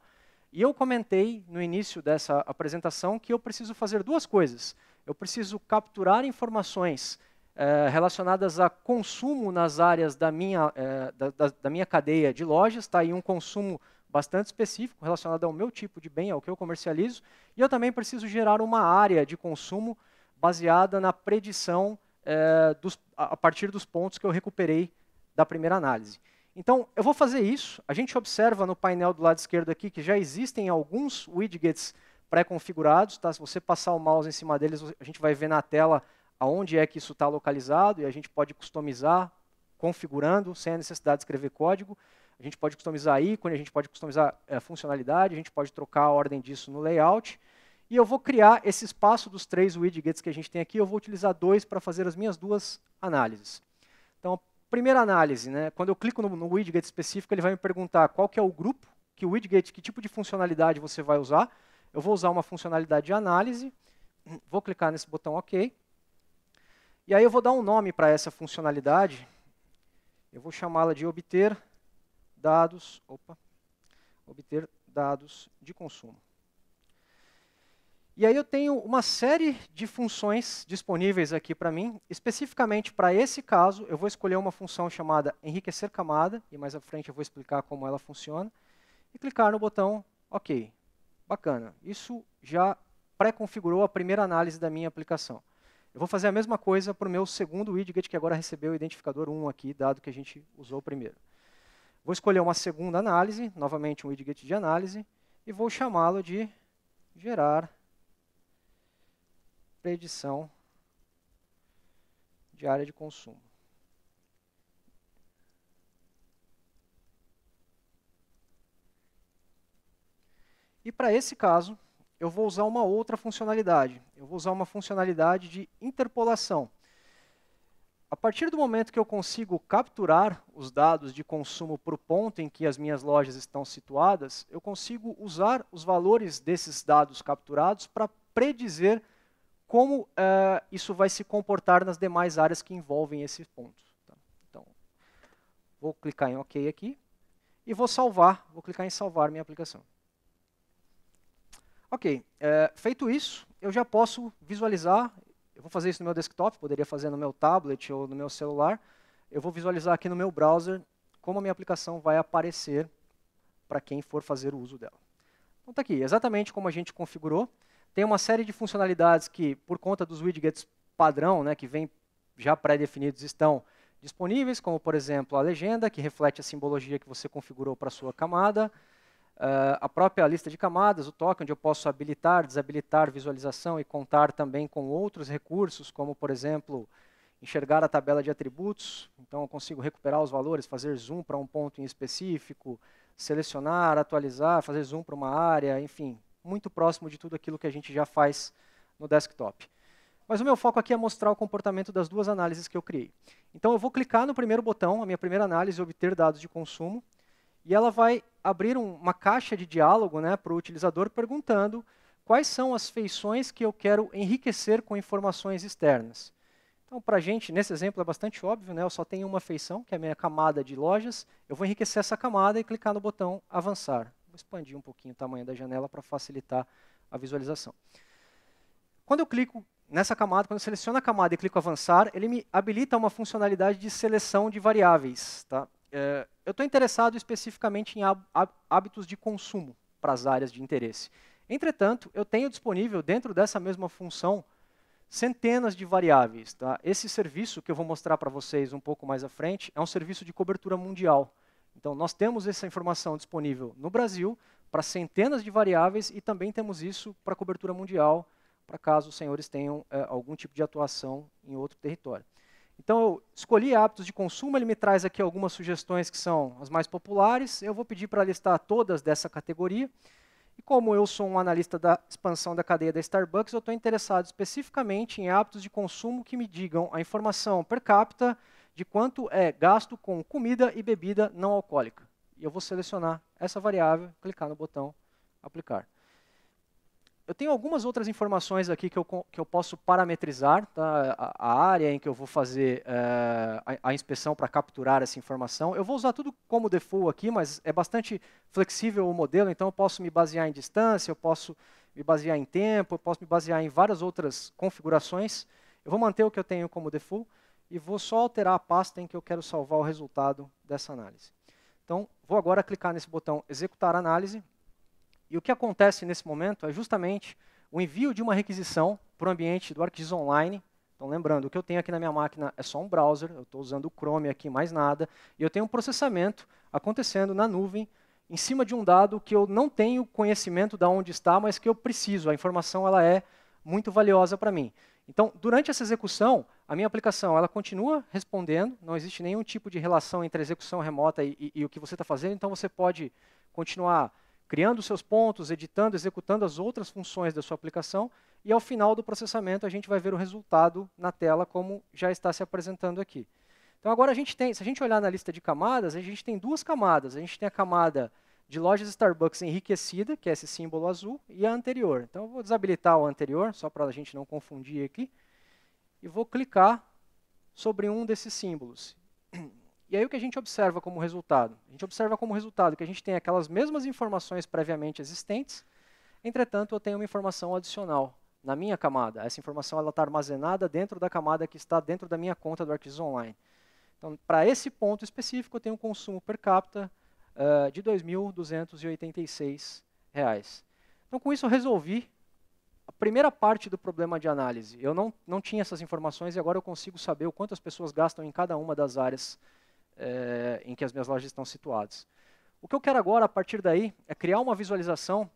E eu comentei no início dessa apresentação que eu preciso fazer duas coisas. Eu preciso capturar informações eh, relacionadas a consumo nas áreas da minha, eh, da, da, da minha cadeia de lojas, tá? e um consumo bastante específico relacionado ao meu tipo de bem, ao que eu comercializo, e eu também preciso gerar uma área de consumo baseada na predição é, dos, a partir dos pontos que eu recuperei da primeira análise. Então, eu vou fazer isso. A gente observa no painel do lado esquerdo aqui que já existem alguns widgets pré-configurados. Tá? Se você passar o mouse em cima deles, a gente vai ver na tela aonde é que isso está localizado e a gente pode customizar configurando, sem a necessidade de escrever código. A gente pode customizar ícone, a gente pode customizar é, funcionalidade, a gente pode trocar a ordem disso no layout. E eu vou criar esse espaço dos três widgets que a gente tem aqui, eu vou utilizar dois para fazer as minhas duas análises. Então, primeira análise, né, quando eu clico no, no widget específico, ele vai me perguntar qual que é o grupo, que widget, que tipo de funcionalidade você vai usar. Eu vou usar uma funcionalidade de análise, vou clicar nesse botão OK. E aí eu vou dar um nome para essa funcionalidade. Eu vou chamá-la de obter dados, opa, obter dados de consumo. E aí eu tenho uma série de funções disponíveis aqui para mim. Especificamente para esse caso, eu vou escolher uma função chamada enriquecer camada, e mais à frente eu vou explicar como ela funciona, e clicar no botão OK. Bacana. Isso já pré-configurou a primeira análise da minha aplicação. Eu vou fazer a mesma coisa para o meu segundo widget, que agora recebeu o identificador 1 aqui, dado que a gente usou o primeiro. Vou escolher uma segunda análise, novamente um widget de análise, e vou chamá-lo de gerar predição de área de consumo. E para esse caso, eu vou usar uma outra funcionalidade. Eu vou usar uma funcionalidade de interpolação. A partir do momento que eu consigo capturar os dados de consumo para o ponto em que as minhas lojas estão situadas, eu consigo usar os valores desses dados capturados para predizer como uh, isso vai se comportar nas demais áreas que envolvem esse ponto. Tá? Então, vou clicar em OK aqui e vou salvar, vou clicar em salvar minha aplicação. Ok, uh, feito isso, eu já posso visualizar eu vou fazer isso no meu desktop, poderia fazer no meu tablet ou no meu celular. Eu vou visualizar aqui no meu browser como a minha aplicação vai aparecer para quem for fazer o uso dela. Então está aqui, exatamente como a gente configurou. Tem uma série de funcionalidades que, por conta dos widgets padrão, né, que vem já pré-definidos, estão disponíveis, como, por exemplo, a legenda, que reflete a simbologia que você configurou para a sua camada. Uh, a própria lista de camadas, o token, onde eu posso habilitar, desabilitar visualização e contar também com outros recursos, como, por exemplo, enxergar a tabela de atributos. Então, eu consigo recuperar os valores, fazer zoom para um ponto em específico, selecionar, atualizar, fazer zoom para uma área, enfim, muito próximo de tudo aquilo que a gente já faz no desktop. Mas o meu foco aqui é mostrar o comportamento das duas análises que eu criei. Então, eu vou clicar no primeiro botão, a minha primeira análise, obter dados de consumo, e ela vai abrir um, uma caixa de diálogo né, para o utilizador perguntando quais são as feições que eu quero enriquecer com informações externas. Então, para a gente, nesse exemplo é bastante óbvio, né, eu só tenho uma feição, que é a minha camada de lojas, eu vou enriquecer essa camada e clicar no botão avançar. Vou expandir um pouquinho o tamanho da janela para facilitar a visualização. Quando eu clico nessa camada, quando eu seleciono a camada e clico avançar, ele me habilita uma funcionalidade de seleção de variáveis. Tá? Eh, eu estou interessado especificamente em hábitos de consumo para as áreas de interesse. Entretanto, eu tenho disponível dentro dessa mesma função centenas de variáveis. Tá? Esse serviço que eu vou mostrar para vocês um pouco mais à frente é um serviço de cobertura mundial. Então, nós temos essa informação disponível no Brasil para centenas de variáveis e também temos isso para cobertura mundial, para caso os senhores tenham é, algum tipo de atuação em outro território. Então, eu escolhi hábitos de consumo, ele me traz aqui algumas sugestões que são as mais populares. Eu vou pedir para listar todas dessa categoria. E como eu sou um analista da expansão da cadeia da Starbucks, eu estou interessado especificamente em hábitos de consumo que me digam a informação per capita de quanto é gasto com comida e bebida não alcoólica. E eu vou selecionar essa variável, clicar no botão aplicar eu tenho algumas outras informações aqui que eu, que eu posso parametrizar tá? a, a, área em que eu vou fazer uh, a, a, inspeção para capturar essa informação. Eu vou usar tudo como default aqui, mas é bastante flexível o modelo, então eu posso me basear em distância, eu posso me basear em tempo, eu posso me basear em várias outras configurações. Eu vou manter o que eu tenho como default e vou só alterar a pasta em que eu quero salvar o resultado dessa análise. Então, vou agora clicar nesse botão Executar Análise e o que acontece nesse momento é justamente o envio de uma requisição para o ambiente do ArcGIS Online. Então, lembrando, o que eu tenho aqui na minha máquina é só um browser, eu estou usando o Chrome aqui, mais nada, e eu tenho um processamento acontecendo na nuvem em cima de um dado que eu não tenho conhecimento de onde está, mas que eu preciso, a informação ela é muito valiosa para mim. Então, durante essa execução, a minha aplicação ela continua respondendo, não existe nenhum tipo de relação entre a execução remota e, e, e o que você está fazendo, então você pode continuar criando seus pontos, editando, executando as outras funções da sua aplicação, e ao final do processamento a gente vai ver o resultado na tela como já está se apresentando aqui. Então agora a gente tem, se a gente olhar na lista de camadas, a gente tem duas camadas. A gente tem a camada de lojas Starbucks enriquecida, que é esse símbolo azul, e a anterior. Então eu vou desabilitar o anterior, só para a gente não confundir aqui, e vou clicar sobre um desses símbolos. E aí o que a gente observa como resultado? A gente observa como resultado que a gente tem aquelas mesmas informações previamente existentes, entretanto eu tenho uma informação adicional na minha camada. Essa informação está armazenada dentro da camada que está dentro da minha conta do Arquivos Online. Então, para esse ponto específico, eu tenho um consumo per capita uh, de R$ 2.286. Então, com isso, eu resolvi a primeira parte do problema de análise. Eu não, não tinha essas informações e agora eu consigo saber o quanto as pessoas gastam em cada uma das áreas é, em que as minhas lojas estão situadas. O que eu quero agora, a partir daí, é criar uma visualização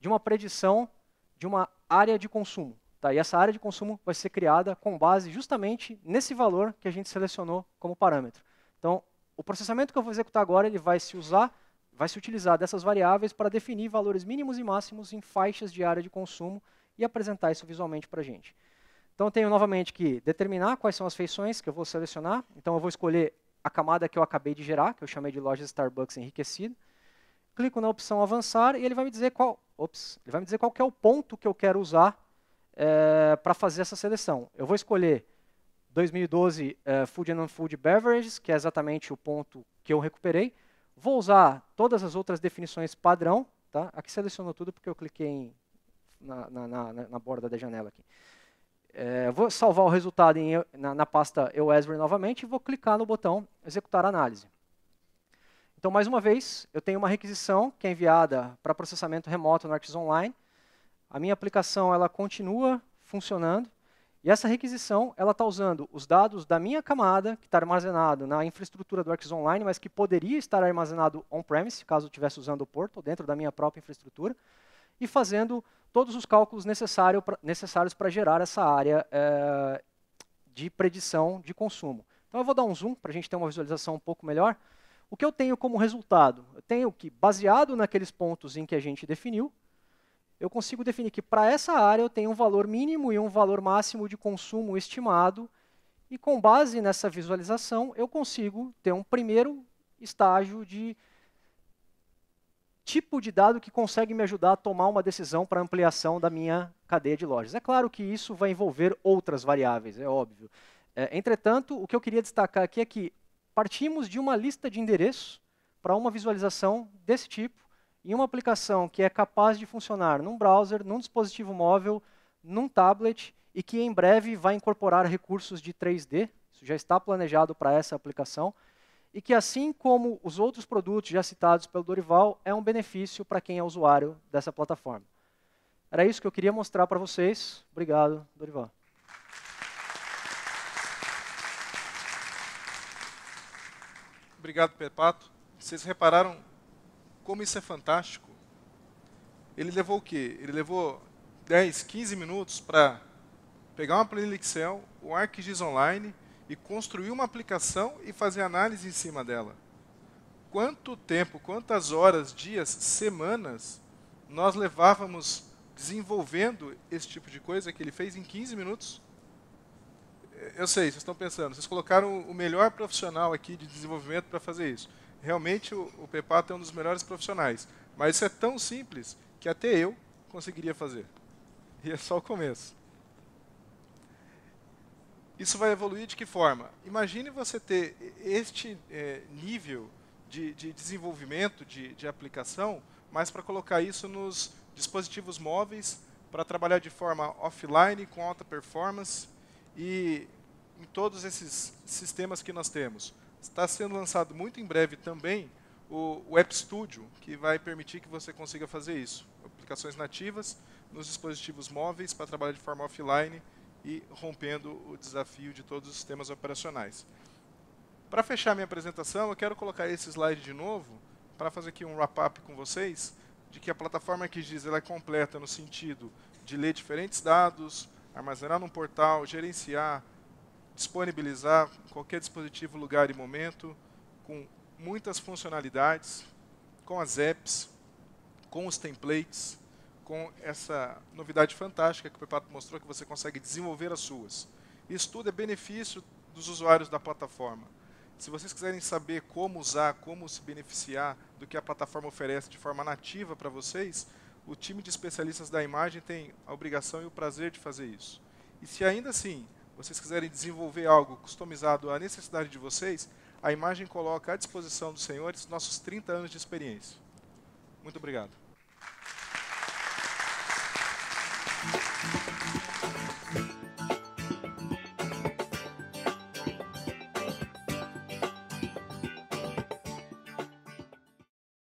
de uma predição de uma área de consumo. Tá? E essa área de consumo vai ser criada com base justamente nesse valor que a gente selecionou como parâmetro. Então, o processamento que eu vou executar agora, ele vai se usar, vai se utilizar dessas variáveis para definir valores mínimos e máximos em faixas de área de consumo e apresentar isso visualmente para a gente. Então, eu tenho novamente que determinar quais são as feições que eu vou selecionar. Então, eu vou escolher a camada que eu acabei de gerar, que eu chamei de loja Starbucks enriquecida. Clico na opção avançar e ele vai me dizer qual, ops, ele vai me dizer qual é o ponto que eu quero usar é, eh, para fazer essa seleção. Eu vou escolher 2012 é, eh, Food and food Beverages, que é exatamente o ponto que eu recuperei. Vou usar todas as outras definições padrão. Tá? Aqui selecionou tudo porque eu cliquei em, na, na, na, na borda da janela aqui. É, vou salvar o resultado em, na, na, pasta EOSBR novamente e vou clicar no botão executar análise. Então, mais uma vez, eu tenho uma requisição que é enviada para processamento remoto no ArcGIS Online. A minha aplicação ela continua funcionando e essa requisição ela está usando os dados da minha camada, que está armazenado na infraestrutura do ArcGIS Online, mas que poderia estar armazenado on-premise, caso eu estivesse usando o portal, dentro da minha própria infraestrutura e fazendo todos os cálculos necessário pra, necessários para gerar essa área é, de predição de consumo. Então eu vou dar um zoom para a gente ter uma visualização um pouco melhor. O que eu tenho como resultado? Eu tenho que, baseado naqueles pontos em que a gente definiu, eu consigo definir que para essa área eu tenho um valor mínimo e um valor máximo de consumo estimado, e com base nessa visualização eu consigo ter um primeiro estágio de tipo de dado que consegue me ajudar a tomar uma decisão para ampliação da minha cadeia de lojas. É claro que isso vai envolver outras variáveis, é óbvio. É, entretanto, o que eu queria destacar aqui é que partimos de uma lista de endereços para uma visualização desse tipo em uma aplicação que é capaz de funcionar num browser, num dispositivo móvel, num tablet e que em breve vai incorporar recursos de 3D. Isso já está planejado para essa aplicação e que, assim como os outros produtos já citados pelo Dorival, é um benefício para quem é usuário dessa plataforma. Era isso que eu queria mostrar para vocês. Obrigado, Dorival. Obrigado, Pepato. Vocês repararam como isso é fantástico? Ele levou o quê? Ele levou 10, 15 minutos para pegar uma planilha Excel, o ArcGIS Online, e construir uma aplicação e fazer análise em cima dela. Quanto tempo, quantas horas, dias, semanas nós levávamos desenvolvendo esse tipo de coisa que ele fez em 15 minutos? Eh, eu sei, vocês estão pensando, vocês colocaram o melhor profissional aqui de desenvolvimento para fazer isso. Realmente o, o Pepato é um dos melhores profissionais, mas isso é tão simples que até eu conseguiria fazer. E é só o começo. Isso vai evoluir de que forma? Imagine você ter este é, nível de, de, desenvolvimento de, de aplicação, mas para colocar isso nos dispositivos móveis, para trabalhar de forma offline, com alta performance e em todos esses sistemas que nós temos. Está sendo lançado muito em breve também o Web Studio, que vai permitir que você consiga fazer isso. Aplicações nativas nos dispositivos móveis para trabalhar de forma offline e rompendo o desafio de todos os sistemas operacionais. Para fechar minha apresentação, eu quero colocar esse slide de novo para fazer aqui um wrap-up com vocês de que a plataforma que diz ela é completa no sentido de ler diferentes dados, armazenar num portal, gerenciar, disponibilizar qualquer dispositivo, lugar e momento, com muitas funcionalidades, com as apps, com os templates, com essa novidade fantástica que o Pepato mostrou, que você consegue desenvolver as suas. Isso tudo é benefício dos usuários da plataforma. Se vocês quiserem saber como usar, como se beneficiar do que a plataforma oferece de forma nativa para vocês, o time de especialistas da imagem tem a obrigação e o prazer de fazer isso. E se ainda assim vocês quiserem desenvolver algo customizado à necessidade de vocês, a imagem coloca à disposição dos senhores nossos 30 anos de experiência. Muito obrigado.